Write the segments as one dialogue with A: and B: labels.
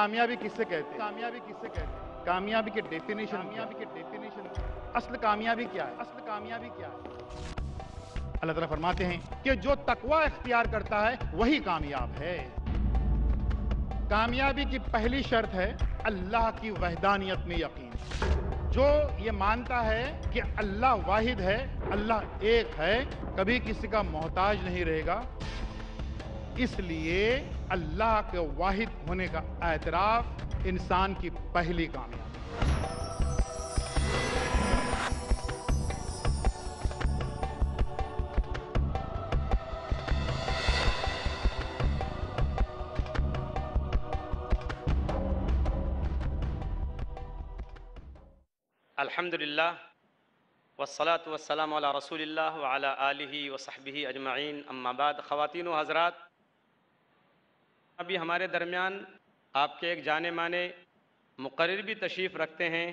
A: कामयाबी किससे कहते हैं कामयाबी किससे कहते हैं कामयाबी के डेफिनेशन कामयाबी के डेफिनेशन असल कामयाबी क्या है असल कामयाबी क्या है अल्लाह तला फरमाते हैं कि जो तकवा इख्तियार करता है वही कामयाब है कामयाबी की पहली शर्त है अल्लाह की वहदानियत में यकीन जो ये मानता है कि अल्लाह वाहिद है अल्लाह एक है कभी किसी का मोहताज नहीं रहेगा इसलिए अल्लाह के वाहिद होने का एतराफ इंसान की पहली कामयाबी
B: अलहमदिल्ला वसलात वसलाम रसूल अला आलही वसहबी अजमाइन अम्माबाद ख़वातिन हज़रात अभी हमारे दरमियान आपके एक जाने माने मुकर भी तशरीफ़ रखते हैं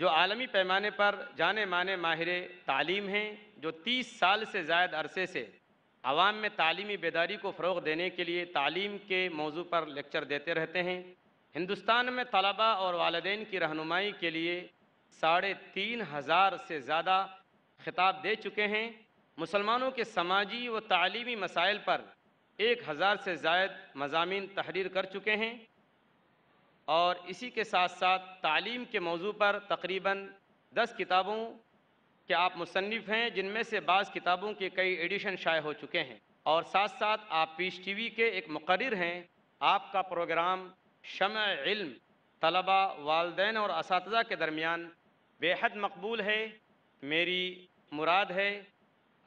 B: जो आलमी पैमाने पर जाने माने माहिर तालीम हैं जो तीस साल से जायद अरसे से आवाम में तालीमी बेदारी को फ़रोग देने के लिए तालीम के मौजू पर लेक्चर देते रहते हैं हिंदुस्तान में तलबा और वालदेन की रहनुमाई के लिए साढ़े तीन हज़ार से ज़्यादा खिताब दे चुके हैं मुसलमानों के समाजी व तालीमी मसाइल पर एक हज़ार से जायद मजामी तहरीर कर चुके हैं और इसी के साथ साथ तालीम के मौजू पर तकरीबन दस किताबों के आप मुसनफ़ हैं जिनमें से बाज़ किताबों के कई एडिशन शाये हो चुके हैं और साथ साथ आप पीस टी वी के एक मुकर हैं आपका प्रोग्राम शम इल्म तलबा वालदेन और इस के दरमियान बेहद मकबूल है मेरी मुराद है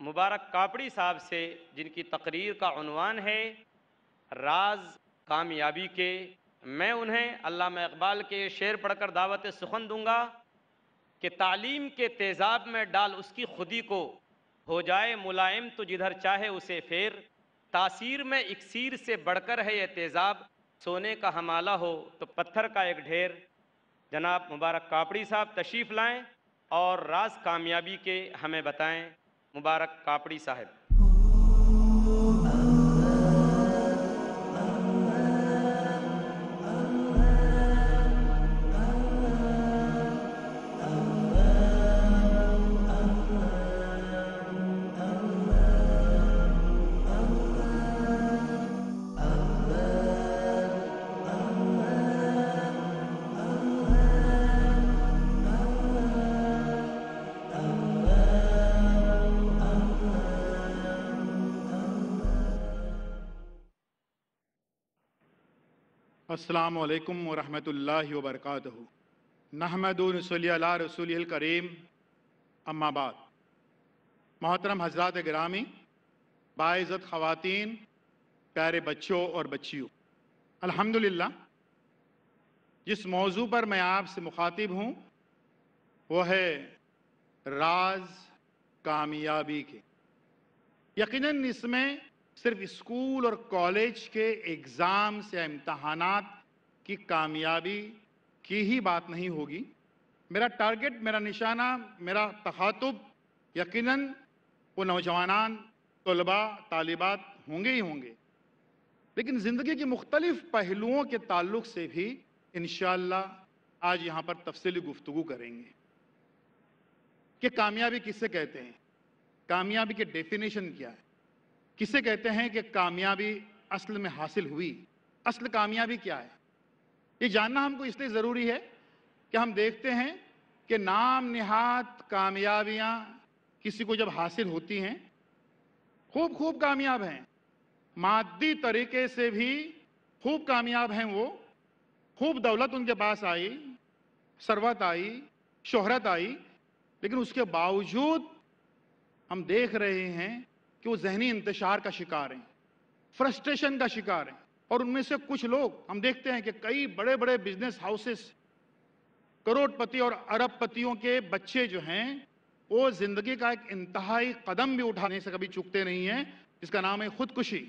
B: मुबारक कापड़ी साहब से जिनकी तकरीर का उनवान है राज कामयाबी के मैं उन्हें अल्लाह इकबाल के शेर पढ़कर दावत सुखन दूंगा कि तालीम के तेज़ाब में डाल उसकी खुदी को हो जाए मुलायम तो जिधर चाहे उसे फेर तासीर में इकसीर से बढ़कर है यह तेज़ाब सोने का हमाला हो तो पत्थर का एक ढेर जनाब मुबारक कापड़ी साहब तशीफ़ लाएं और राज कामयाबी के हमें बताएं मुबारक कापड़ी साहब
A: असलकम वालेकुम वरक वबरकातुहु नहमदुन रसूल करीम अम्माबाद मोहतरम हजरात ग्रामी बाज़त ख़वातीन प्यारे बच्चों और बच्चियों अल्हम्दुलिल्लाह जिस मौजू पर मैं आपसे मुखातिब हूँ वो है राज कामयाबी के यकीनन इसमें सिर्फ स्कूल और कॉलेज के एग्ज़ाम्स या इम्तहान की कामयाबी की ही बात नहीं होगी मेरा टारगेट मेरा निशाना मेरा तखातुब यकीनन वो नौजवान तलबा तालिबात होंगे ही होंगे लेकिन ज़िंदगी के मुख्तलिफ़ पहलुओं के ताल्लुक से भी इन आज यहाँ पर तफसली गुफ्तु करेंगे कि कामयाबी किससे कहते हैं कामयाबी के डेफिनेशन क्या है किसे कहते हैं कि कामयाबी असल में हासिल हुई असल कामयाबी क्या है ये जानना हमको इसलिए ज़रूरी है कि हम देखते हैं कि नाम निहात कामयाबियाँ किसी को जब हासिल होती हैं खूब खूब कामयाब हैं मादी तरीके से भी खूब कामयाब हैं वो खूब दौलत उनके पास आई शरबत आई शोहरत आई लेकिन उसके बावजूद हम देख रहे हैं कि वो जहनी इंतजार का शिकार हैं फ्रस्ट्रेशन का शिकार हैं और उनमें से कुछ लोग हम देखते हैं कि कई बड़े बड़े बिजनेस हाउसेस करोड़पति और अरबपतियों के बच्चे जो हैं वो जिंदगी का एक इंतहाई कदम भी उठाने से कभी चुकते नहीं हैं इसका नाम है खुदकुशी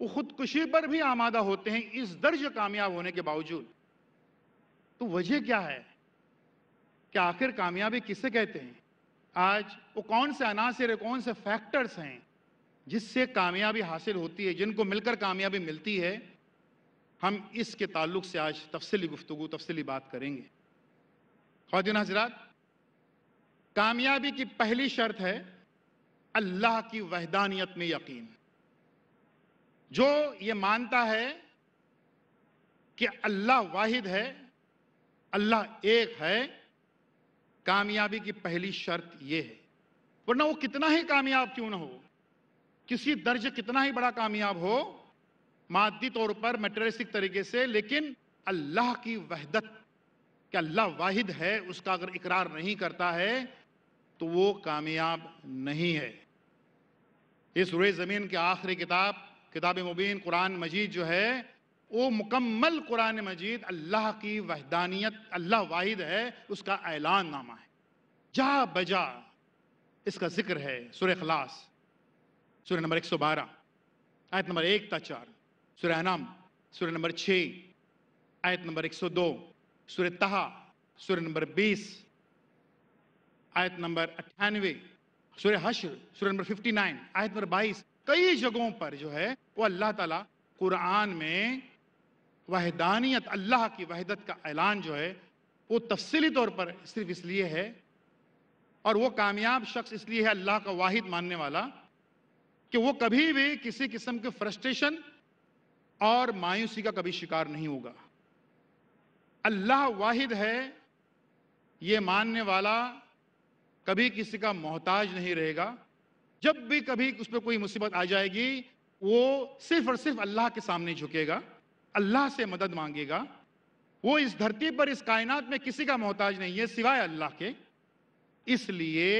A: वो खुदकुशी पर भी आमादा होते हैं इस दर्ज कामयाब होने के बावजूद तो वजह क्या है कि आखिर कामयाबी किसे कहते हैं आज वो कौन से अनासर कौन से फैक्टर्स हैं जिससे कामयाबी हासिल होती है जिनको मिलकर कामयाबी मिलती है हम इसके ताल्लुक से आज तफसली गुफ्तु तफसली बात करेंगे खातिन हजरात कामयाबी की पहली शर्त है अल्लाह की वहदानियत में यकीन जो ये मानता है कि अल्लाह वाहिद है अल्लाह एक है कामयाबी की पहली शर्त यह है वरना वो कितना ही कामयाब क्यों ना हो किसी दर्ज कितना ही बड़ा कामयाब हो मादी तौर पर मेटरिस्टिक तरीके से लेकिन अल्लाह की वहदत क्या अल्लाह वाहिद है उसका अगर इकरार नहीं करता है तो वो कामयाब नहीं है इस रुए ज़मीन की आखिरी किताब किताब मुबीन कुरान मजीद जो है वो मुकम्मल कुरान मजीद अल्लाह की वहदानियत अल्लाह वाहिद है उसका ऐलान नामा है जा बजा इसका जिक्र है सुरखलास सूर्य नंबर 112 आयत नंबर एक था चार सूर्य नाम सूर्य नंबर छ आयत नंबर 102 सूर्य तहा सूर्य नंबर 20 आयत नंबर अट्ठानवे सूर्य हश्र सूर्य नंबर 59 आयत नंबर 22 कई जगहों पर जो है वो अल्लाह ताला कुरान में वहदानियत अल्लाह की वहदत का ऐलान जो है वो तफसली तौर पर सिर्फ इसलिए है और वो कामयाब शख्स इसलिए है अल्लाह का वाहिद मानने वाला कि वो कभी भी किसी किस्म के फ्रस्ट्रेशन और मायूसी का कभी शिकार नहीं होगा अल्लाह वाहिद है ये मानने वाला कभी किसी का मोहताज नहीं रहेगा जब भी कभी उस पर कोई मुसीबत आ जाएगी वो सिर्फ और सिर्फ अल्लाह के सामने झुकेगा अल्लाह से मदद मांगेगा वो इस धरती पर इस कायनात में किसी का मोहताज नहीं है सिवाय अल्लाह के इसलिए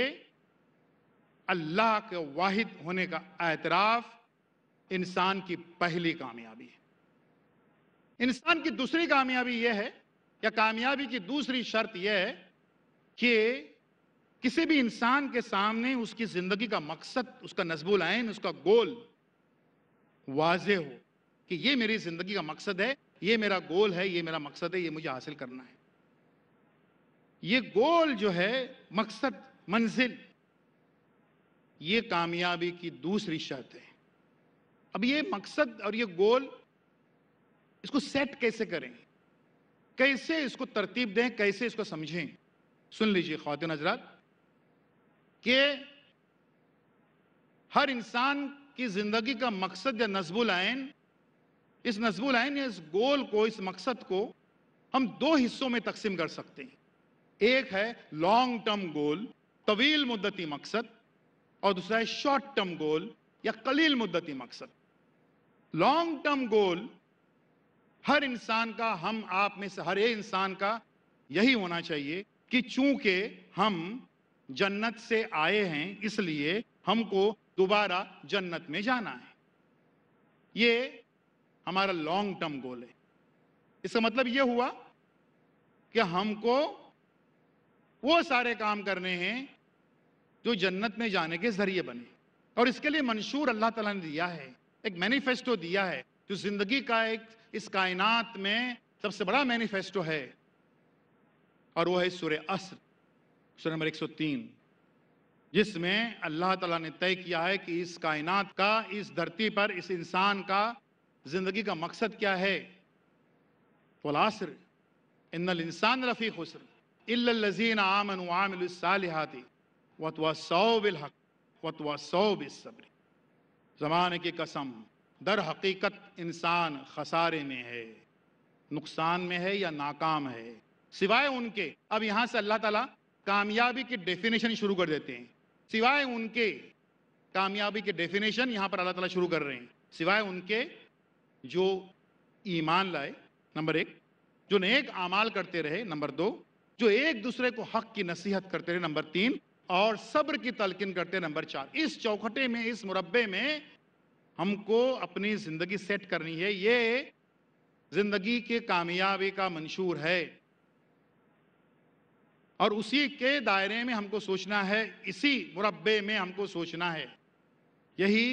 A: अल्लाह के वाहिद होने का एतराफ इंसान की पहली कामयाबी है इंसान की दूसरी कामयाबी यह है या कामयाबी की दूसरी शर्त यह है कि किसी भी इंसान के सामने उसकी जिंदगी का मकसद उसका नजबुल आयन उसका गोल वाज हो कि ये मेरी जिंदगी का मकसद है ये मेरा गोल है ये मेरा मकसद है ये मुझे हासिल करना है ये गोल जो है मकसद मंजिल ये कामयाबी की दूसरी शर्त है अब ये मकसद और ये गोल इसको सेट कैसे करें कैसे इसको तरतीब दें कैसे इसको समझें सुन लीजिए खातिन हजरात कि हर इंसान की जिंदगी का मकसद या नजबुल आयन इस नजबुल आयन या इस गोल को इस मकसद को हम दो हिस्सों में तकसीम कर सकते हैं एक है लॉन्ग टर्म गोल तवील मुद्दती मकसद और दूसरा है शॉर्ट टर्म गोल या कलील मुद्दती मकसद लॉन्ग टर्म गोल हर इंसान का हम आप में से हर एक इंसान का यही होना चाहिए कि चूंकि हम जन्नत से आए हैं इसलिए हमको दोबारा जन्नत में जाना है ये हमारा लॉन्ग टर्म गोल है इसका मतलब यह हुआ कि हमको वो सारे काम करने हैं जो जन्नत में जाने के जरिए बने और इसके लिए मंशूर अल्लाह तला ने दिया है एक मैनिफेस्टो दिया है जो जिंदगी का एक इस कायनात में सबसे बड़ा मैनिफेस्टो है और वो है सूर्य असर सूर्य नंबर 103 जिसमें अल्लाह तला ने तय किया है कि इस कायनात का इस धरती पर इस इंसान का जिंदगी का मकसद क्या है फलासर इन इंसान रफ़ी खुसर इल्लजीन आमन आमिलसालहाती वतवसौ बिलहक वतवसौ बिसब्र ज़माने की कसम दर हकीकत इंसान खसारे में है नुकसान में है या नाकाम है सिवाय उनके अब यहाँ से अल्लाह ताला कामयाबी की डेफिनेशन शुरू कर देते हैं सिवाय उनके कामयाबी के डेफिनेशन यहाँ पर अल्लाह ताला शुरू कर रहे हैं सिवाय उनके जो ईमान लाए नंबर एक जो नेक आमाल करते रहे नंबर दो जो एक दूसरे को हक की नसीहत करते रहे नंबर तीन और सब्र की तलकिन करते नंबर चार इस चौखटे में इस मुरबे में हमको अपनी जिंदगी सेट करनी है ये जिंदगी के कामयाबी का मंशूर है और उसी के दायरे में हमको सोचना है इसी मुरब्बे में हमको सोचना है यही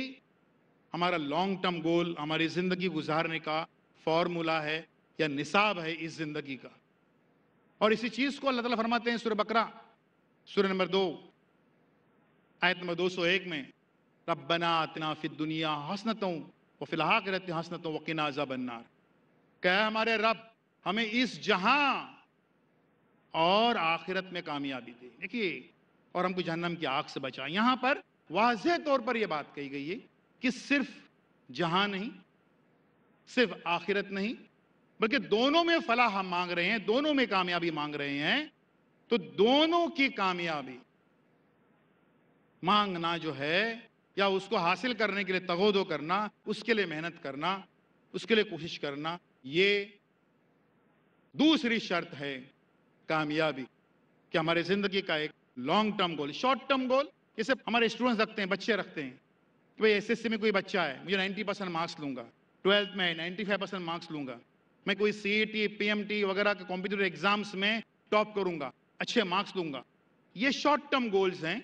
A: हमारा लॉन्ग टर्म गोल हमारी ज़िंदगी गुजारने का फॉर्मूला है या निसाब है इस ज़िंदगी का और इसी चीज़ को अल्लाह ताला फरमाते हैं सूर्य बकरा सूर्य नंबर दो आयत नंबर दो सौ एक में रबना अतना फिर दुनिया हसनतों व फिलहाल रहती हसनतों किनाजा जबन्नार कह हमारे रब हमें इस जहां और आखिरत में कामयाबी दे देखिए और हमको जहन्नम की आग से बचाए यहाँ पर वाज तौर पर यह बात कही गई है कि सिर्फ जहां नहीं सिर्फ आखिरत नहीं बल्कि दोनों में फलाह हम मांग रहे हैं दोनों में कामयाबी मांग रहे हैं तो दोनों की कामयाबी मांगना जो है या उसको हासिल करने के लिए तगोदो करना उसके लिए मेहनत करना उसके लिए कोशिश करना ये दूसरी शर्त है कामयाबी कि हमारे ज़िंदगी का एक long term goal short term goal ये सिर्फ हमारे स्टूडेंट्स रखते हैं बच्चे रखते हैं कि भाई एस में कोई बच्चा है मुझे 90 परसेंट मार्क्स लूँगा ट्वेल्थ में नाइन्टी फाइव परसेंट मार्क्स लूँगा मैं कोई सी टी e वगैरह के कॉम्पिटेटिव एग्जाम्स में टॉप करूंगा अच्छे मार्क्स लूँगा ये शॉर्ट टर्म गोल्स हैं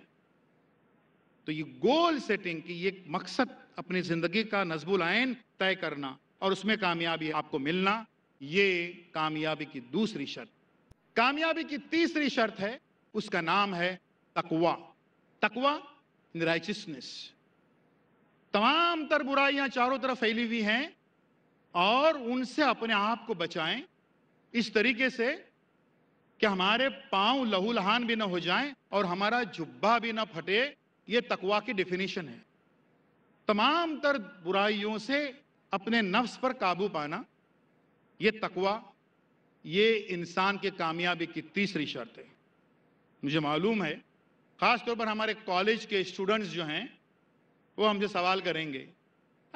A: तो ये गोल सेटिंग की ये मकसद अपनी जिंदगी का नजबुल तय करना और उसमें कामयाबी आपको मिलना ये कामयाबी की दूसरी शर्त कामयाबी की तीसरी शर्त है उसका नाम है तकवा तकवा राइचिसनेस तमाम तर बुराइयां चारों तरफ फैली हुई हैं और उनसे अपने आप को बचाएं इस तरीके से कि हमारे पांव लहूलहान भी ना हो जाएं और हमारा जुब्बा भी ना फटे ये तकवा की डिफिनीशन है तमाम तर बुराइयों से अपने नफ्स पर काबू पाना ये तकवा ये इंसान के कामयाबी की तीसरी शर्त है मुझे मालूम है ख़ास तौर पर हमारे कॉलेज के स्टूडेंट्स जो हैं वो हमसे सवाल करेंगे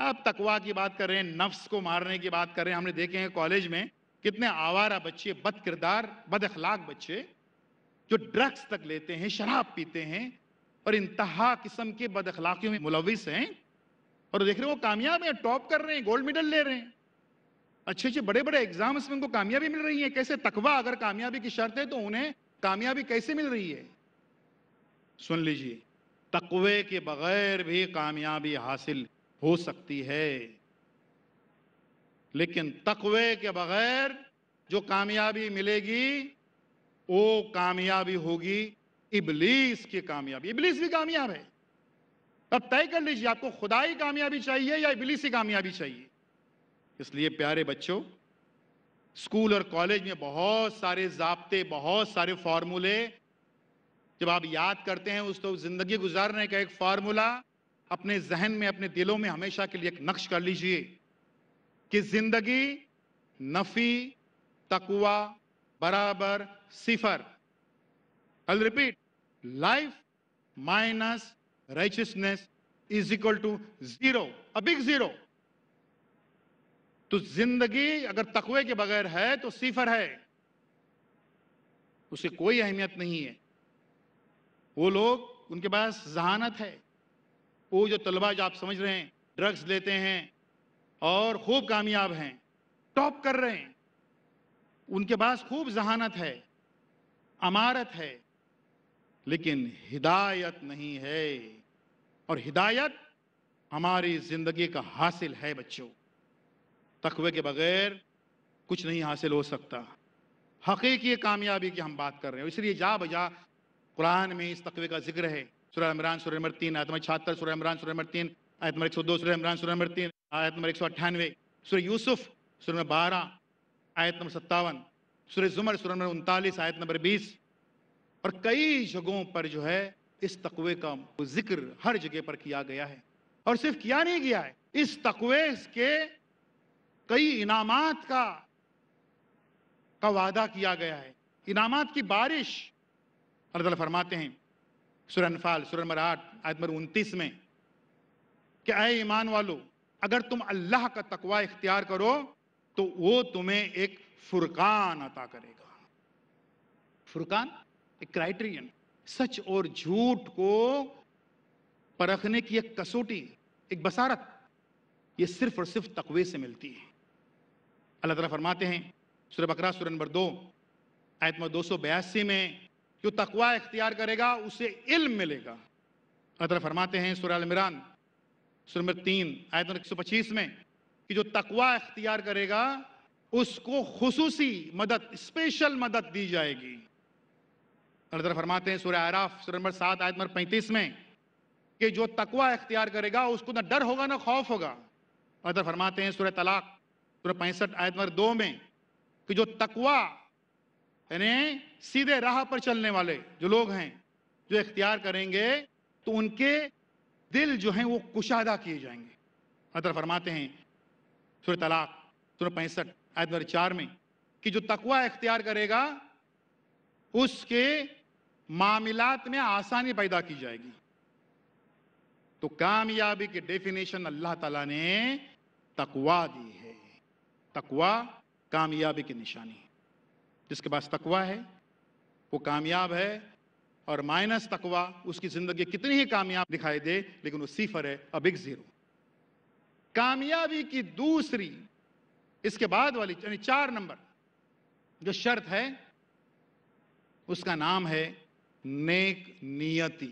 A: आप तकवा की बात कर रहे हैं नफ्स को मारने की बात कर रहे हैं हमने देखे हैं कॉलेज में कितने आवारा बच्चे बद किरदार बद अखलाक बच्चे जो ड्रग्स तक लेते हैं शराब पीते हैं और इंतहा किस्म के बदखलाकियों में मुलविस हैं और देख रहे हो कामयाब हैं टॉप कर रहे हैं गोल्ड मेडल ले रहे हैं अच्छे अच्छे बड़े बड़े एग्जाम्स में उनको कामयाबी मिल रही है कैसे तकवा अगर कामयाबी की शर्त है तो उन्हें कामयाबी कैसे मिल रही है सुन लीजिए तकवे के बगैर भी कामयाबी हासिल हो सकती है लेकिन तकवे के बगैर जो कामयाबी मिलेगी वो कामयाबी होगी इबलीस की कामयाबी इबलीस भी कामयाब है अब तय कर लीजिए आपको खुदाई कामयाबी चाहिए या इबलीस की कामयाबी चाहिए इसलिए प्यारे बच्चों स्कूल और कॉलेज में बहुत सारे जबते बहुत सारे फॉर्मूले जब आप याद करते हैं उस तो जिंदगी गुजारने का एक फार्मूला अपने जहन में अपने दिलों में हमेशा के लिए एक नक्श कर लीजिए कि जिंदगी नफी तकवा बराबर सिफर I'll repeat, life minus righteousness is equal to zero, a big zero. तो जिंदगी अगर तकवे के बगैर है तो सिफर है उसे कोई अहमियत नहीं है वो लोग उनके पास जहानत है वो जो तलबा जो आप समझ रहे हैं ड्रग्स लेते हैं और खूब कामयाब हैं टॉप कर रहे हैं उनके पास खूब जहानत है अमारत है लेकिन हिदायत नहीं है और हिदायत हमारी जिंदगी का हासिल है बच्चों तकवे के बगैर कुछ नहीं हासिल हो सकता हकीकी कामयाबी की हम बात कर रहे हैं इसलिए जा बजा कुरान में इस तकवे का जिक्र है सुरह इमरान सुरह नंबर तीन आयतम छहत्तर सुरह इमरान सुरह नंबर तीन आयतम एक सौ दो सुरह इमरान सुरह नंबर तीन आयत नंबर एक सौ अट्ठानवे सुरह यूसुफ सुरह नंबर बारह आयत नंबर सत्तावन सुरह जुमर सुरह नंबर उनतालीस आयत नंबर बीस और कई जगहों पर जो है इस तकवे का जिक्र हर जगह पर किया गया है और सिर्फ किया नहीं गया है इस तकवे के कई इनामात का का वादा किया गया है इनामात की बारिश अल्लाह फरमाते हैं सुरनफाल सुर आठ आयत उनतीस में कि अय ईमान वालो अगर तुम अल्लाह का तकवा इख्तियार करो तो वो तुम्हें एक फुरकान अता करेगा फुरकान क्राइटेरियन सच और झूठ को परखने की एक कसौटी एक बसारत ये सिर्फ और सिर्फ तकवे से मिलती है अल्लाह तला फरमाते हैं सुर बकरा सुर नंबर दो आयतम दो सौ बयासी में जो तकवा इख्तियार करेगा उसे इल्म मिलेगा अल्लाह तला फरमाते हैं सुर अलमरान सुर नंबर तीन आयतम एक सौ पच्चीस में कि जो तकवा इख्तियार करेगा उसको खसूसी मदद स्पेशल मदद दी जाएगी अल्लाह फरमाते हैं सूर्य आराफ सूर्य नंबर सात आयत नंबर पैंतीस में कि जो तकवा अख्तियार करेगा उसको ना डर होगा ना खौफ होगा अल्लाह फरमाते हैं सूर्य तलाक सूर्य पैंसठ आयत नंबर दो में कि जो तकवा यानी सीधे राह पर चलने वाले जो लोग हैं जो इख्तियार करेंगे तो उनके दिल जो हैं वो कुशादा किए जाएंगे अदर फरमाते हैं सूर्य तलाक सुर पैंसठ आयत नंबर चार में कि जो तकवा इख्तियार करेगा उसके मामलात में आसानी पैदा की जाएगी तो कामयाबी की डेफिनेशन अल्लाह ताला ने तकवा दी है तकवा कामयाबी की निशानी जिसके पास तकवा है वो कामयाब है और माइनस तकवा उसकी जिंदगी कितनी ही कामयाब दिखाई दे लेकिन वो सिफर है अब एक जीरो कामयाबी की दूसरी इसके बाद वाली यानी चार नंबर जो शर्त है उसका नाम है नेक नियति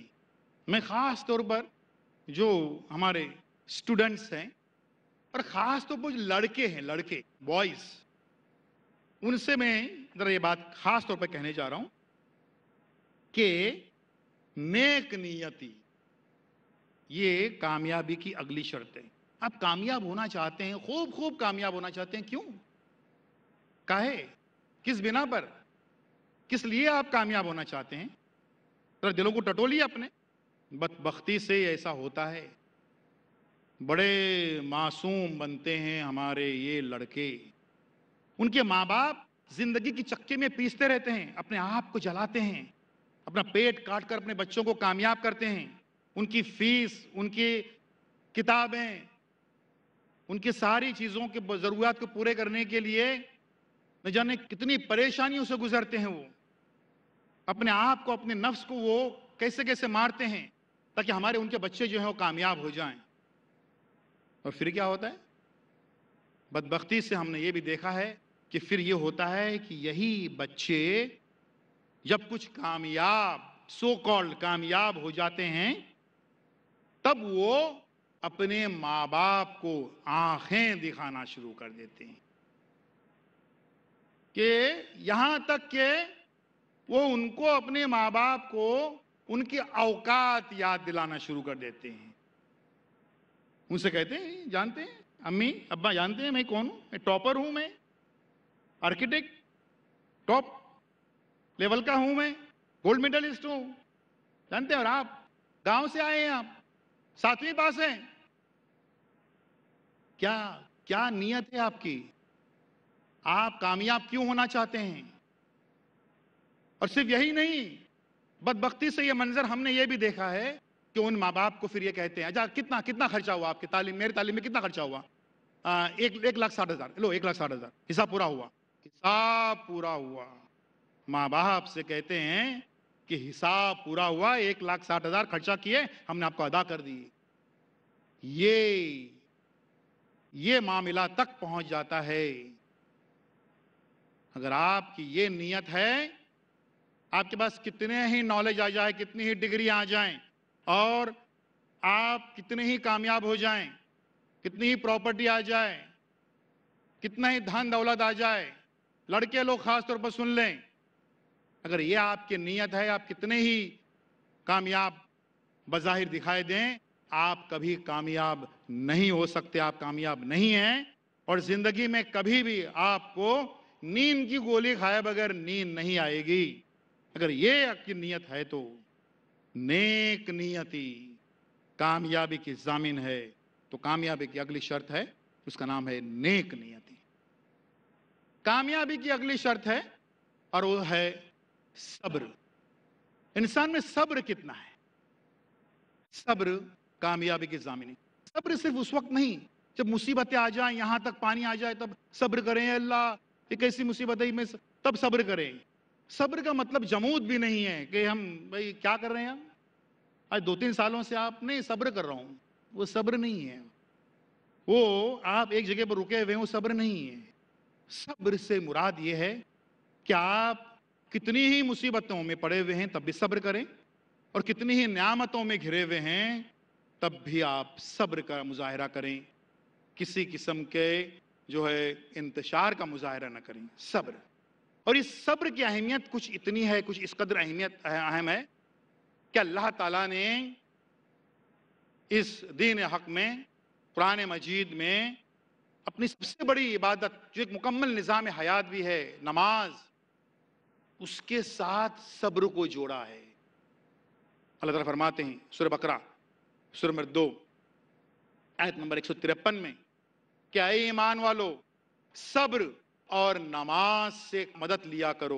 A: मैं ख़ास तौर पर जो हमारे स्टूडेंट्स हैं और ख़ास तौर पर जो लड़के हैं लड़के बॉयज़ उनसे मैं ज़रा ये बात ख़ास तौर पर कहने जा रहा हूँ कि नेक नियति ये कामयाबी की अगली शर्त है आप कामयाब होना चाहते हैं खूब खूब कामयाब होना चाहते हैं क्यों काहे किस बिना पर किस लिए आप कामयाब होना चाहते हैं तो दिलों को टटो लिया अपने बदबख्ती से ऐसा होता है बड़े मासूम बनते हैं हमारे ये लड़के उनके माँ बाप जिंदगी की चक्के में पीसते रहते हैं अपने आप को जलाते हैं अपना पेट काट कर अपने बच्चों को कामयाब करते हैं उनकी फीस उनकी किताबें उनकी सारी चीज़ों के ज़रूरत को पूरे करने के लिए न जाने कितनी परेशानियों से गुजरते हैं वो अपने आप को अपने नफ्स को वो कैसे कैसे मारते हैं ताकि हमारे उनके बच्चे जो हैं वो कामयाब हो जाएं और फिर क्या होता है बदबख्ती से हमने ये भी देखा है कि फिर ये होता है कि यही बच्चे जब कुछ कामयाब सो कॉल्ड कामयाब हो जाते हैं तब वो अपने माँ बाप को आंखें दिखाना शुरू कर देते हैं कि यहां तक के वो उनको अपने माँ बाप को उनकी अवकात याद दिलाना शुरू कर देते हैं उनसे कहते हैं जानते हैं अम्मी अब्बा जानते हैं मैं कौन हूं मैं टॉपर हूं मैं आर्किटेक्ट टॉप लेवल का हूं मैं गोल्ड मेडलिस्ट हूं जानते हैं और आप गांव से आए हैं आप सातवीं पास हैं क्या क्या नीयत है आपकी आप कामयाब क्यों होना चाहते हैं और सिर्फ यही नहीं बदबख्ती से यह मंजर हमने ये भी देखा है कि उन माँ बाप को फिर ये कहते हैं अच्छा कितना कितना खर्चा हुआ आपकी तालीम मेरी तालीम में कितना खर्चा हुआ आ, एक एक लाख साठ हज़ार लो एक लाख साठ हज़ार हिसाब पूरा हुआ हिसाब पूरा हुआ माँ बाप से कहते हैं कि हिसाब पूरा हुआ एक लाख साठ हज़ार खर्चा किए हमने आपको अदा कर दी ये ये मामला तक पहुंच जाता है अगर आपकी ये नीयत है आपके पास कितने ही नॉलेज आ जाए कितनी ही डिग्री आ जाए और आप कितने ही कामयाब हो जाएं, कितनी ही प्रॉपर्टी आ जाए कितना ही धन दौलत आ जाए लड़के लोग खास तौर पर सुन लें अगर ये आपकी नीयत है आप कितने ही कामयाब बज़ाहिर दिखाई दें आप कभी कामयाब नहीं हो सकते आप कामयाब नहीं हैं और ज़िंदगी में कभी भी आपको नींद की गोली खाए बगैर नींद नहीं आएगी अगर ये आपकी नीयत है तो नेक नियति कामयाबी की जामिन है तो कामयाबी की अगली शर्त है उसका नाम है नेक नियति कामयाबी की अगली शर्त है और वो है सब्र इंसान में सब्र कितना है सब्र कामयाबी की जामिन सब्र सिर्फ उस वक्त नहीं जब मुसीबतें आ जाए यहां तक पानी आ जाए तब सब्र करें अल्लाह एक ऐसी मुसीबत है तब सब्र करें सब्र का मतलब जमूद भी नहीं है कि हम भाई क्या कर रहे हैं हम आज दो तीन सालों से आप नहीं सब्र कर रहा हूं वो सब्र नहीं है वो आप एक जगह पर रुके हुए हैं वो सब्र नहीं है सब्र से मुराद ये है कि आप कितनी ही मुसीबतों में पड़े हुए हैं तब भी सब्र करें और कितनी ही नियामतों में घिरे हुए हैं तब भी आप सब्र का मुजाहरा करें किसी किस्म के जो है इंतजार का मुजाहरा ना करें सब्र और इस सब्र की अहमियत कुछ इतनी है कुछ इस कदर अहमियत अहम है कि अल्लाह ताला ने इस दीन हक में पुरान मजीद में अपनी सबसे बड़ी इबादत जो एक मुकम्मल निज़ाम हयात भी है नमाज उसके साथ सब्र को जोड़ा है अल्लाह ताला फरमाते हैं सुर बकरा सुर मर्दो आयत नंबर एक सौ तिरपन में क्या ईमान वालों सब्र और नमाज से मदद लिया करो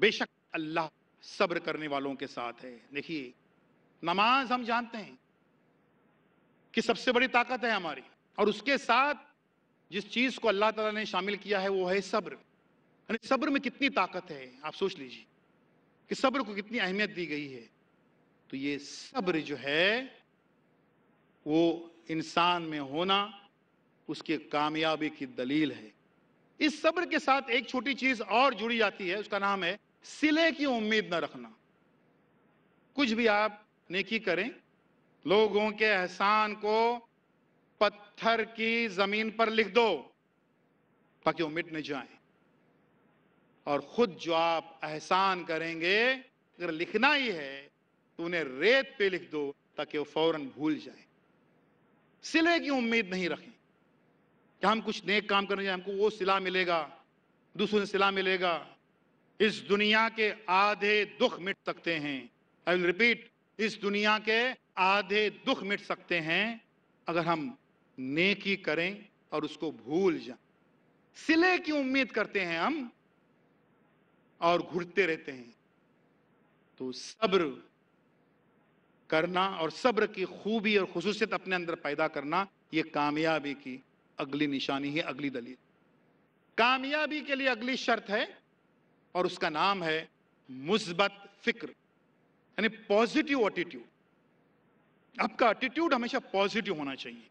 A: बेशक अल्लाह सब्र करने वालों के साथ है देखिए नमाज हम जानते हैं कि सबसे बड़ी ताकत है हमारी और उसके साथ जिस चीज को अल्लाह ताला ने शामिल किया है वो है सब्र यानी सब्र में कितनी ताकत है आप सोच लीजिए कि सब्र को कितनी अहमियत दी गई है तो ये सब्र जो है वो इंसान में होना उसके कामयाबी की दलील है इस सब्र के साथ एक छोटी चीज और जुड़ी जाती है उसका नाम है सिले की उम्मीद न रखना कुछ भी आप नेकी करें लोगों के एहसान को पत्थर की जमीन पर लिख दो ताकि वो मिट न जाए और खुद जो आप एहसान करेंगे अगर लिखना ही है तो उन्हें रेत पे लिख दो ताकि वो फौरन भूल जाए सिले की उम्मीद नहीं रखें कि हम कुछ नेक काम करने जाए हमको वो सिला मिलेगा दूसरों से सिला मिलेगा इस दुनिया के आधे दुख मिट सकते हैं आई विल रिपीट इस दुनिया के आधे दुख मिट सकते हैं अगर हम नेकी करें और उसको भूल जाए सिले की उम्मीद करते हैं हम और घुटते रहते हैं तो सब्र करना और सब्र की खूबी और खसूसियत अपने अंदर पैदा करना ये कामयाबी की अगली निशानी है अगली दलील कामयाबी के लिए अगली शर्त है और उसका नाम है मुस्बत फिक्र यानी पॉजिटिव एटीट्यूड आपका एटीट्यूड हमेशा पॉजिटिव होना चाहिए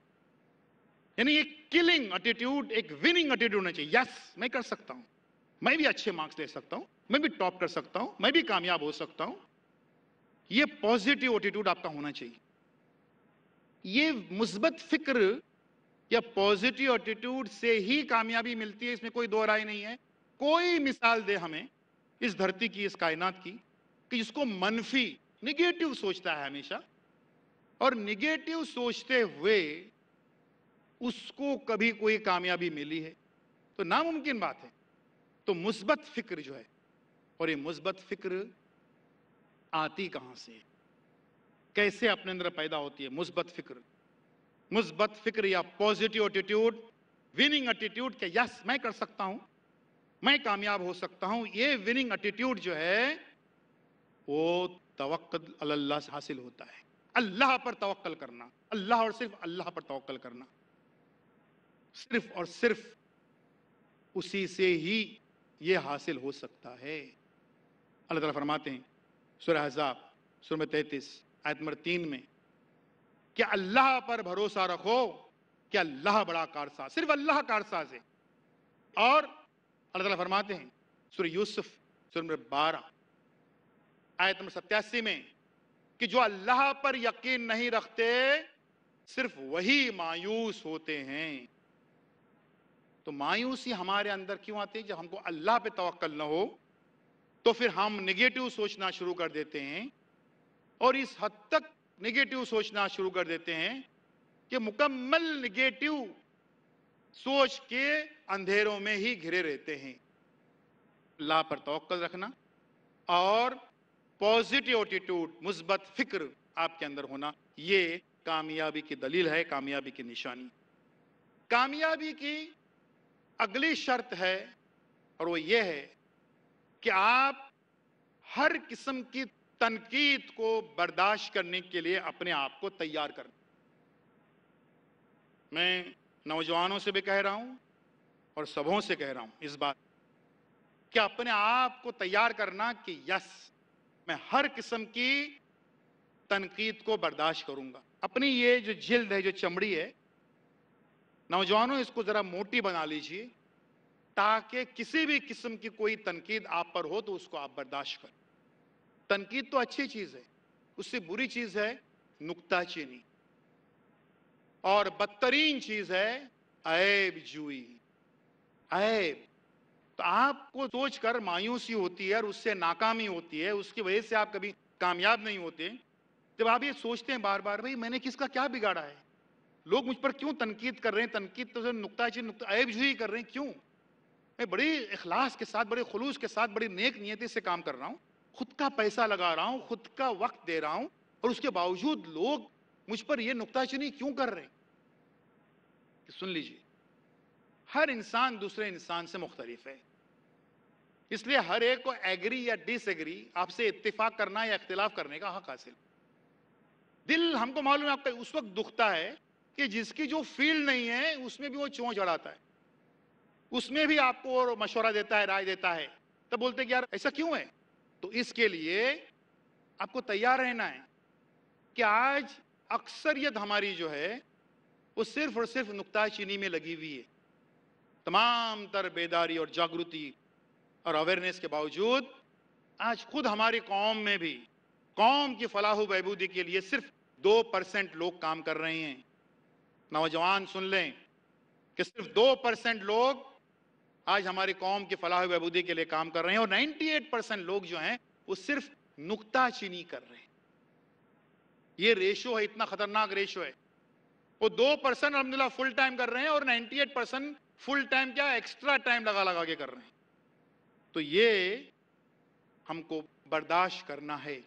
A: यानी एक किलिंग एटीट्यूड एक विनिंग एटीट्यूड होना चाहिए यस मैं कर सकता हूं मैं भी अच्छे मार्क्स ले सकता हूं मैं भी टॉप कर सकता हूं मैं भी कामयाब हो सकता हूं यह पॉजिटिव एटीट्यूड आपका होना चाहिए यह मुस्बत फिक्र या पॉजिटिव एटीट्यूड से ही कामयाबी मिलती है इसमें कोई दो राय नहीं है कोई मिसाल दे हमें इस धरती की इस कायनात की कि जिसको मनफी निगेटिव सोचता है हमेशा और निगेटिव सोचते हुए उसको कभी कोई कामयाबी मिली है तो नामुमकिन बात है तो मुस्बत फिक्र जो है और ये मुस्बत फिक्र आती कहां से कैसे अपने अंदर पैदा होती है मुस्बत फिक्र मुस्बत फिक्र या पॉजिटिव एटीट्यूड विनिंग एटीट्यूड के यस मैं कर सकता हूं मैं कामयाब हो सकता हूं ये विनिंग एटीट्यूड जो है वो तवक्ल अल्लाह से हासिल होता है अल्लाह पर तवक्कल करना अल्लाह और सिर्फ अल्लाह पर तवक्कल करना सिर्फ और सिर्फ उसी से ही ये हासिल हो सकता है अल्लाह ताला फरमाते हैं सुरह हजाब सुरम तैंतीस आयत नंबर तीन में कि अल्लाह पर भरोसा रखो कि अल्लाह बड़ा कारसा सिर्फ अल्लाह कारसा से और अल्लाह ताला फरमाते हैं सुर यूसुफ सुर नंबर बारह आयत नंबर सत्यासी में कि जो अल्लाह पर यकीन नहीं रखते सिर्फ वही मायूस होते हैं तो मायूसी हमारे अंदर क्यों आती है जब हमको अल्लाह पे तवक्कल ना हो तो फिर हम निगेटिव सोचना शुरू कर देते हैं और इस हद तक निगेटिव सोचना शुरू कर देते हैं कि मुकम्मल निगेटिव सोच के अंधेरों में ही घिरे रहते हैं ला पर तोक्ल रखना और पॉजिटिव एटीट्यूड मुस्बत फिक्र आपके अंदर होना ये कामयाबी की दलील है कामयाबी की निशानी कामयाबी की अगली शर्त है और वो ये है कि आप हर किस्म की तनकीद को बर्दाश्त करने के लिए अपने आप को तैयार करना मैं नौजवानों से भी कह रहा हूं और सबों से कह रहा हूं इस बात कि अपने आप को तैयार करना कि यस मैं हर किस्म की तनकीद को बर्दाश्त करूंगा अपनी ये जो जिल्द है जो चमड़ी है नौजवानों इसको ज़रा मोटी बना लीजिए ताकि किसी भी किस्म की कोई तनकीद आप पर हो तो उसको आप बर्दाश्त करें तनकीद तो अच्छी चीज़ है उससे बुरी चीज़ है नुकताचीनी और बदतरीन चीज़ है ऐब जुई ऐब तो आपको सोचकर मायूसी होती है और उससे नाकामी होती है उसकी वजह से आप कभी कामयाब नहीं होते जब आप ये सोचते हैं बार बार भाई मैंने किसका क्या बिगाड़ा है लोग मुझ पर क्यों तनकीद कर रहे हैं तनकीद तो नुकताची नुकता ऐब जुई कर रहे हैं क्यों मैं बड़ी इखलास के साथ बड़े खलूस के साथ बड़ी नेक नीयती से काम कर रहा हूँ खुद का पैसा लगा रहा हूँ खुद का वक्त दे रहा हूँ और उसके बावजूद लोग मुझ पर यह नुकताचनी क्यों कर रहे हैं कि सुन लीजिए हर इंसान दूसरे इंसान से मुख्तलिफ है इसलिए हर एक को एग्री या डिसएग्री आपसे इतफाक करना या इख्तिलाफ करने का हक हासिल दिल हमको मालूम है आपका उस वक्त दुखता है कि जिसकी जो फील्ड नहीं है उसमें भी वो चो चढ़ाता है उसमें भी आपको मशवरा देता है राय देता है तब बोलते कि यार ऐसा क्यों है तो इसके लिए आपको तैयार रहना है कि आज अक्सरियत हमारी जो है वो सिर्फ और सिर्फ नुकताचीनी में लगी हुई है तमाम तर बेदारी और जागृति और अवेयरनेस के बावजूद आज खुद हमारी कौम में भी कौम की फलाह बहबूदी के लिए सिर्फ दो परसेंट लोग काम कर रहे हैं नौजवान सुन लें कि सिर्फ दो परसेंट लोग आज हमारी कौम की फलाह बहबूदी के लिए काम कर रहे हैं और 98 परसेंट लोग जो हैं वो सिर्फ नुकता चीनी कर रहे हैं ये रेशो है इतना खतरनाक रेशो है वो दो परसेंट अलहमदिल्ला फुल टाइम कर रहे हैं और 98 परसेंट फुल टाइम क्या एक्स्ट्रा टाइम लगा लगा के कर रहे हैं तो ये हमको बर्दाश्त करना है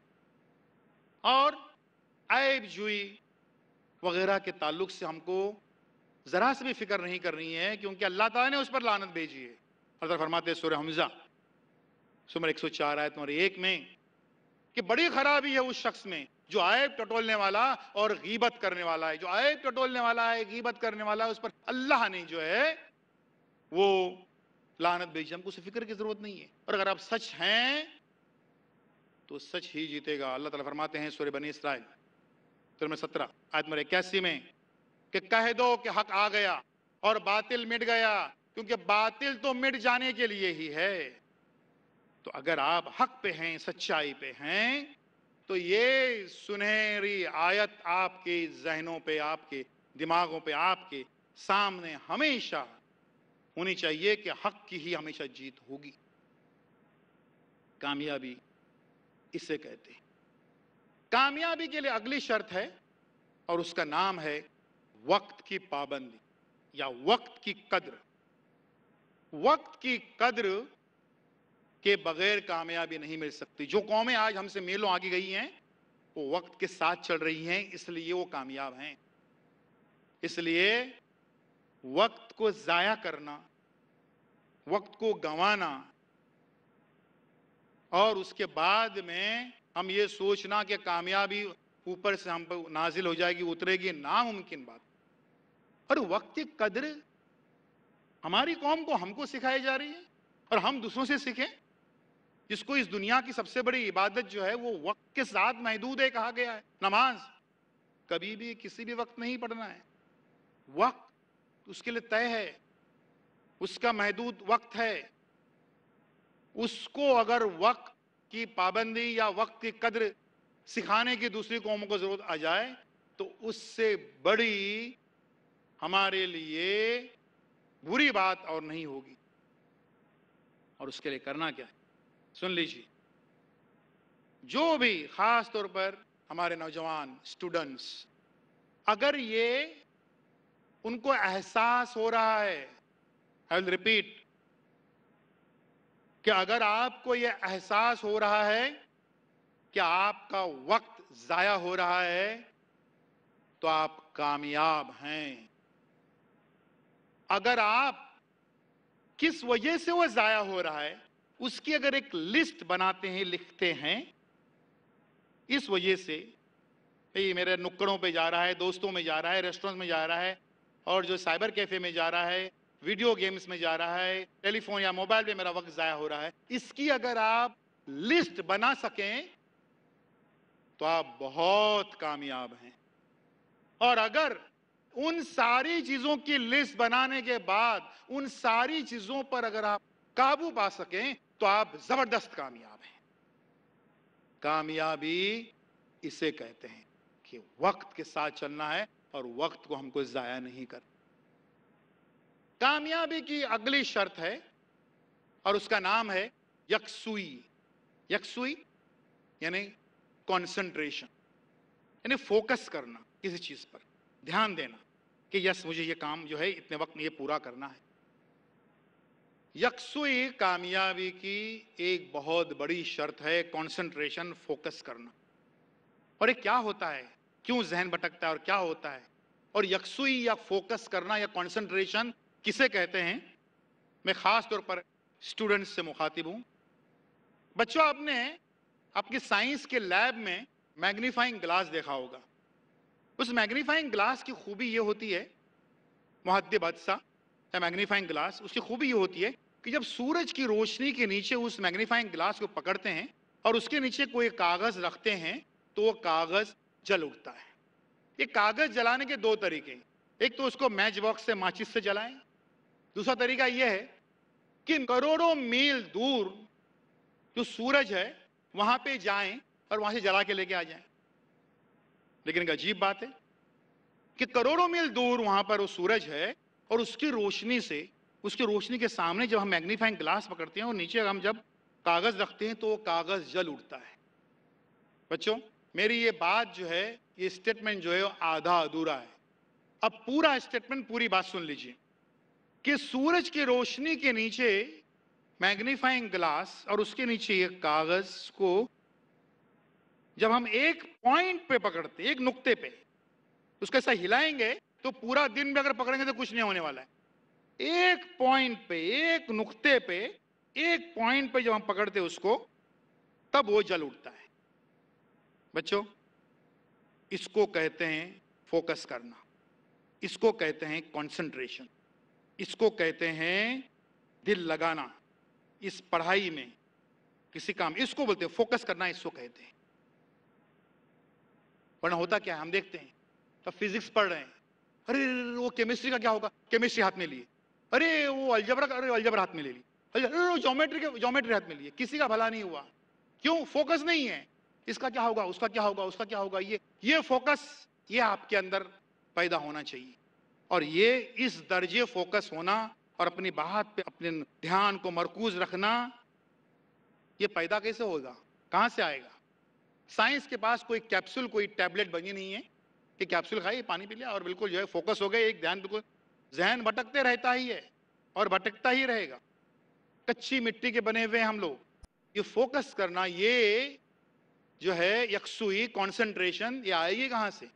A: और ऐब जुई वगैरह के ताल्लुक से हमको ज़रा से भी फिक्र नहीं करनी है क्योंकि अल्लाह ताला ने उस पर लानत भेजी है अल्लाह फरमाते सुर हमज़ा सुमर 104 आयत नंबर एक में कि बड़ी खराबी है उस शख्स में जो आयब टटोलने वाला और गीबत करने वाला है जो आयब टटोलने वाला है गीबत करने वाला है उस पर अल्लाह ने जो है वो लानत भेजी हमको उसे फिक्र की ज़रूरत नहीं है और अगर आप सच हैं तो सच ही जीतेगा अल्लाह ताला फरमाते हैं सूर्य बनी इसराइल तो सत्रह आयत नंबर इक्यासी में कि कह दो कि हक आ गया और बातिल मिट गया क्योंकि बातिल तो मिट जाने के लिए ही है तो अगर आप हक पे हैं सच्चाई पे हैं तो ये सुनहरी आयत आपके जहनों पे आपके दिमागों पे आपके सामने हमेशा होनी चाहिए कि हक की ही हमेशा जीत होगी कामयाबी इसे कहते हैं कामयाबी के लिए अगली शर्त है और उसका नाम है वक्त की पाबंदी या वक्त की कद्र वक्त की कद्र के बगैर कामयाबी नहीं मिल सकती जो कौमें आज हमसे मेलों आगे गई हैं वो वक्त के साथ चल रही हैं इसलिए वो कामयाब हैं इसलिए वक्त को जाया करना वक्त को गंवाना और उसके बाद में हम ये सोचना कि कामयाबी ऊपर से हम पर नाजिल हो जाएगी उतरेगी नामुमकिन बात और वक्त की कदर हमारी कौम को हमको सिखाई जा रही है और हम दूसरों से सीखें जिसको इस दुनिया की सबसे बड़ी इबादत जो है वो वक्त के साथ महदूद है कहा गया है नमाज कभी भी किसी भी वक्त नहीं पढ़ना है वक्त उसके लिए तय है उसका महदूद वक्त है उसको अगर वक्त की पाबंदी या वक्त की कदर सिखाने की दूसरी कौमों को जरूरत आ जाए तो उससे बड़ी हमारे लिए बुरी बात और नहीं होगी और उसके लिए करना क्या है सुन लीजिए जो भी खास तौर पर हमारे नौजवान स्टूडेंट्स अगर ये उनको एहसास हो रहा है आई विल रिपीट कि अगर आपको यह एहसास हो रहा है कि आपका वक्त जाया हो रहा है तो आप कामयाब हैं अगर आप किस वजह से वह जाया हो रहा है उसकी अगर एक लिस्ट बनाते हैं लिखते हैं इस वजह से भाई मेरे नुक्कड़ों पे जा रहा है दोस्तों में जा रहा है रेस्टोरेंट में जा रहा है और जो साइबर कैफे में जा रहा है वीडियो गेम्स में जा रहा है टेलीफोन या मोबाइल पे मेरा वक्त ज़ाया हो रहा है इसकी अगर आप लिस्ट बना सकें तो आप बहुत कामयाब हैं और अगर उन सारी चीजों की लिस्ट बनाने के बाद उन सारी चीजों पर अगर आप काबू पा सकें तो आप जबरदस्त कामयाब हैं कामयाबी इसे कहते हैं कि वक्त के साथ चलना है और वक्त को हमको जाया नहीं कर कामयाबी की अगली शर्त है और उसका नाम है यकसुई यकसुई यानी कंसंट्रेशन यानी फोकस करना किसी चीज पर ध्यान देना कि यस मुझे ये काम जो है इतने वक्त में ये पूरा करना है यकसुई कामयाबी की एक बहुत बड़ी शर्त है कंसंट्रेशन फोकस करना और ये क्या होता है क्यों जहन भटकता है और क्या होता है और यकसुई या फोकस करना या कंसंट्रेशन किसे कहते हैं मैं खास तौर पर स्टूडेंट्स से मुखातिब हूं बच्चों आपने आपकी साइंस के लैब में मैग्नीफाइंग ग्लास देखा होगा उस मैग्नीफाइंग ग्लास की खूबी ये होती है मुहद बादशाह या मैग्नीफाइंग ग्लास उसकी खूबी ये होती है कि जब सूरज की रोशनी के नीचे उस मैग्नीफाइंग ग्लास को पकड़ते हैं और उसके नीचे कोई कागज रखते हैं तो वो कागज जल उठता है ये कागज जलाने के दो तरीके एक तो उसको मैच बॉक्स से माचिस से जलाएं दूसरा तरीका यह है कि करोड़ों मील दूर जो सूरज है वहां पे जाएं और वहां से जला के लेके आ जाएं लेकिन एक अजीब बात है कि करोड़ों मील दूर वहां पर वो सूरज है और उसकी रोशनी से उसकी रोशनी के सामने जब हम मैग्नीफाइंग ग्लास पकड़ते हैं और नीचे हम जब कागज रखते हैं तो वो कागज जल उठता है बच्चों मेरी ये बात जो है ये स्टेटमेंट जो है आधा अधूरा है अब पूरा स्टेटमेंट पूरी बात सुन लीजिए कि सूरज की रोशनी के नीचे मैग्नीफाइंग ग्लास और उसके नीचे ये कागज को जब हम एक पॉइंट पे पकड़ते एक नुक्ते पे उसके ऐसा हिलाएंगे तो पूरा दिन भी अगर पकड़ेंगे तो कुछ नहीं होने वाला है एक पॉइंट पे एक नुक्ते पे एक पॉइंट पे जब हम पकड़ते उसको तब वो जल उठता है बच्चों इसको कहते हैं फोकस करना इसको कहते हैं कंसंट्रेशन इसको कहते हैं दिल लगाना इस पढ़ाई में किसी काम इसको बोलते हैं फोकस करना इसको कहते हैं वरना होता क्या है हम देखते हैं तो फिजिक्स पढ़ रहे हैं अरे वो केमिस्ट्री का क्या होगा केमिस्ट्री हाथ में लिए अरे वो अल्जबरा का अरे अल्जबरा हाथ में ले ली अरे जोमेट्री के जोमेट्री हाथ में लिए किसी का भला नहीं हुआ क्यों फोकस नहीं है इसका क्या होगा उसका क्या होगा उसका क्या होगा ये ये फोकस ये आपके अंदर पैदा होना चाहिए और ये इस दर्जे फोकस होना और अपनी बात पे अपने ध्यान को मरकूज रखना ये पैदा कैसे होगा कहाँ से आएगा साइंस के पास कोई कैप्सूल कोई टैबलेट बनी नहीं है कि कैप्सूल खाइए पानी पी लिया और बिल्कुल जो है फोकस हो गए एक ध्यान बिल्कुल जहन भटकते रहता ही है और भटकता ही रहेगा कच्ची मिट्टी के बने हुए हम लोग ये फोकस करना ये जो है यकसुई कॉन्सेंट्रेशन ये आएगी कहाँ से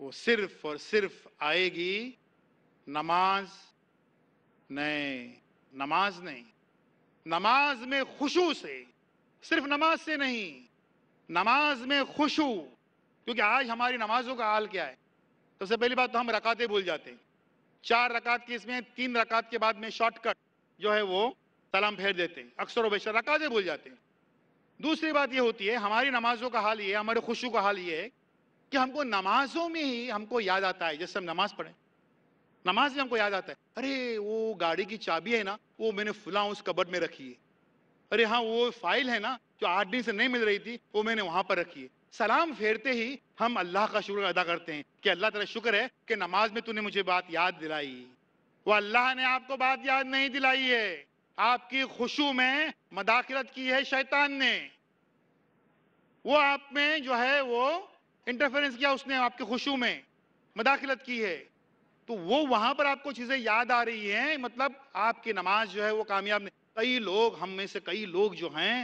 A: वो सिर्फ और सिर्फ आएगी नमाज नहीं नमाज नहीं नमाज में खुशू से सिर्फ नमाज से नहीं नमाज में खुशू क्योंकि आज हमारी नमाजों का हाल क्या है सबसे पहली बात तो हम रकातें भूल जाते हैं चार रकात की इसमें तीन रकात के बाद में शॉर्टकट जो है वो सलाम फेर देते हैं अक्सर वेश रकातें भूल जाते हैं दूसरी बात ये होती है हमारी नमाजों का हाल ये है हमारे खुशू का हाल ये है कि हमको नमाजों में ही हमको याद आता है जैसे हम नमाज पढ़ें नमाज में हमको याद आता है अरे वो गाड़ी की चाबी है ना वो मैंने फुला उस कबड में रखी है अरे हाँ वो फाइल है ना जो आठ दिन से नहीं मिल रही थी वो मैंने वहां पर रखी है सलाम फेरते ही हम अल्लाह का शुक्र अदा करते हैं कि अल्लाह तेरा शुक्र है कि नमाज में तूने मुझे बात याद दिलाई वो अल्लाह ने आपको बात याद नहीं दिलाई है आपकी खुशू में मदाखलत की है शैतान ने वो आप में जो है वो इंटरफेरेंस किया उसने आपके खुशू में मदाखलत की है तो वो वहां पर आपको चीजें याद आ रही हैं मतलब आपकी नमाज जो है वो कामयाब नहीं कई लोग हम में से कई लोग जो हैं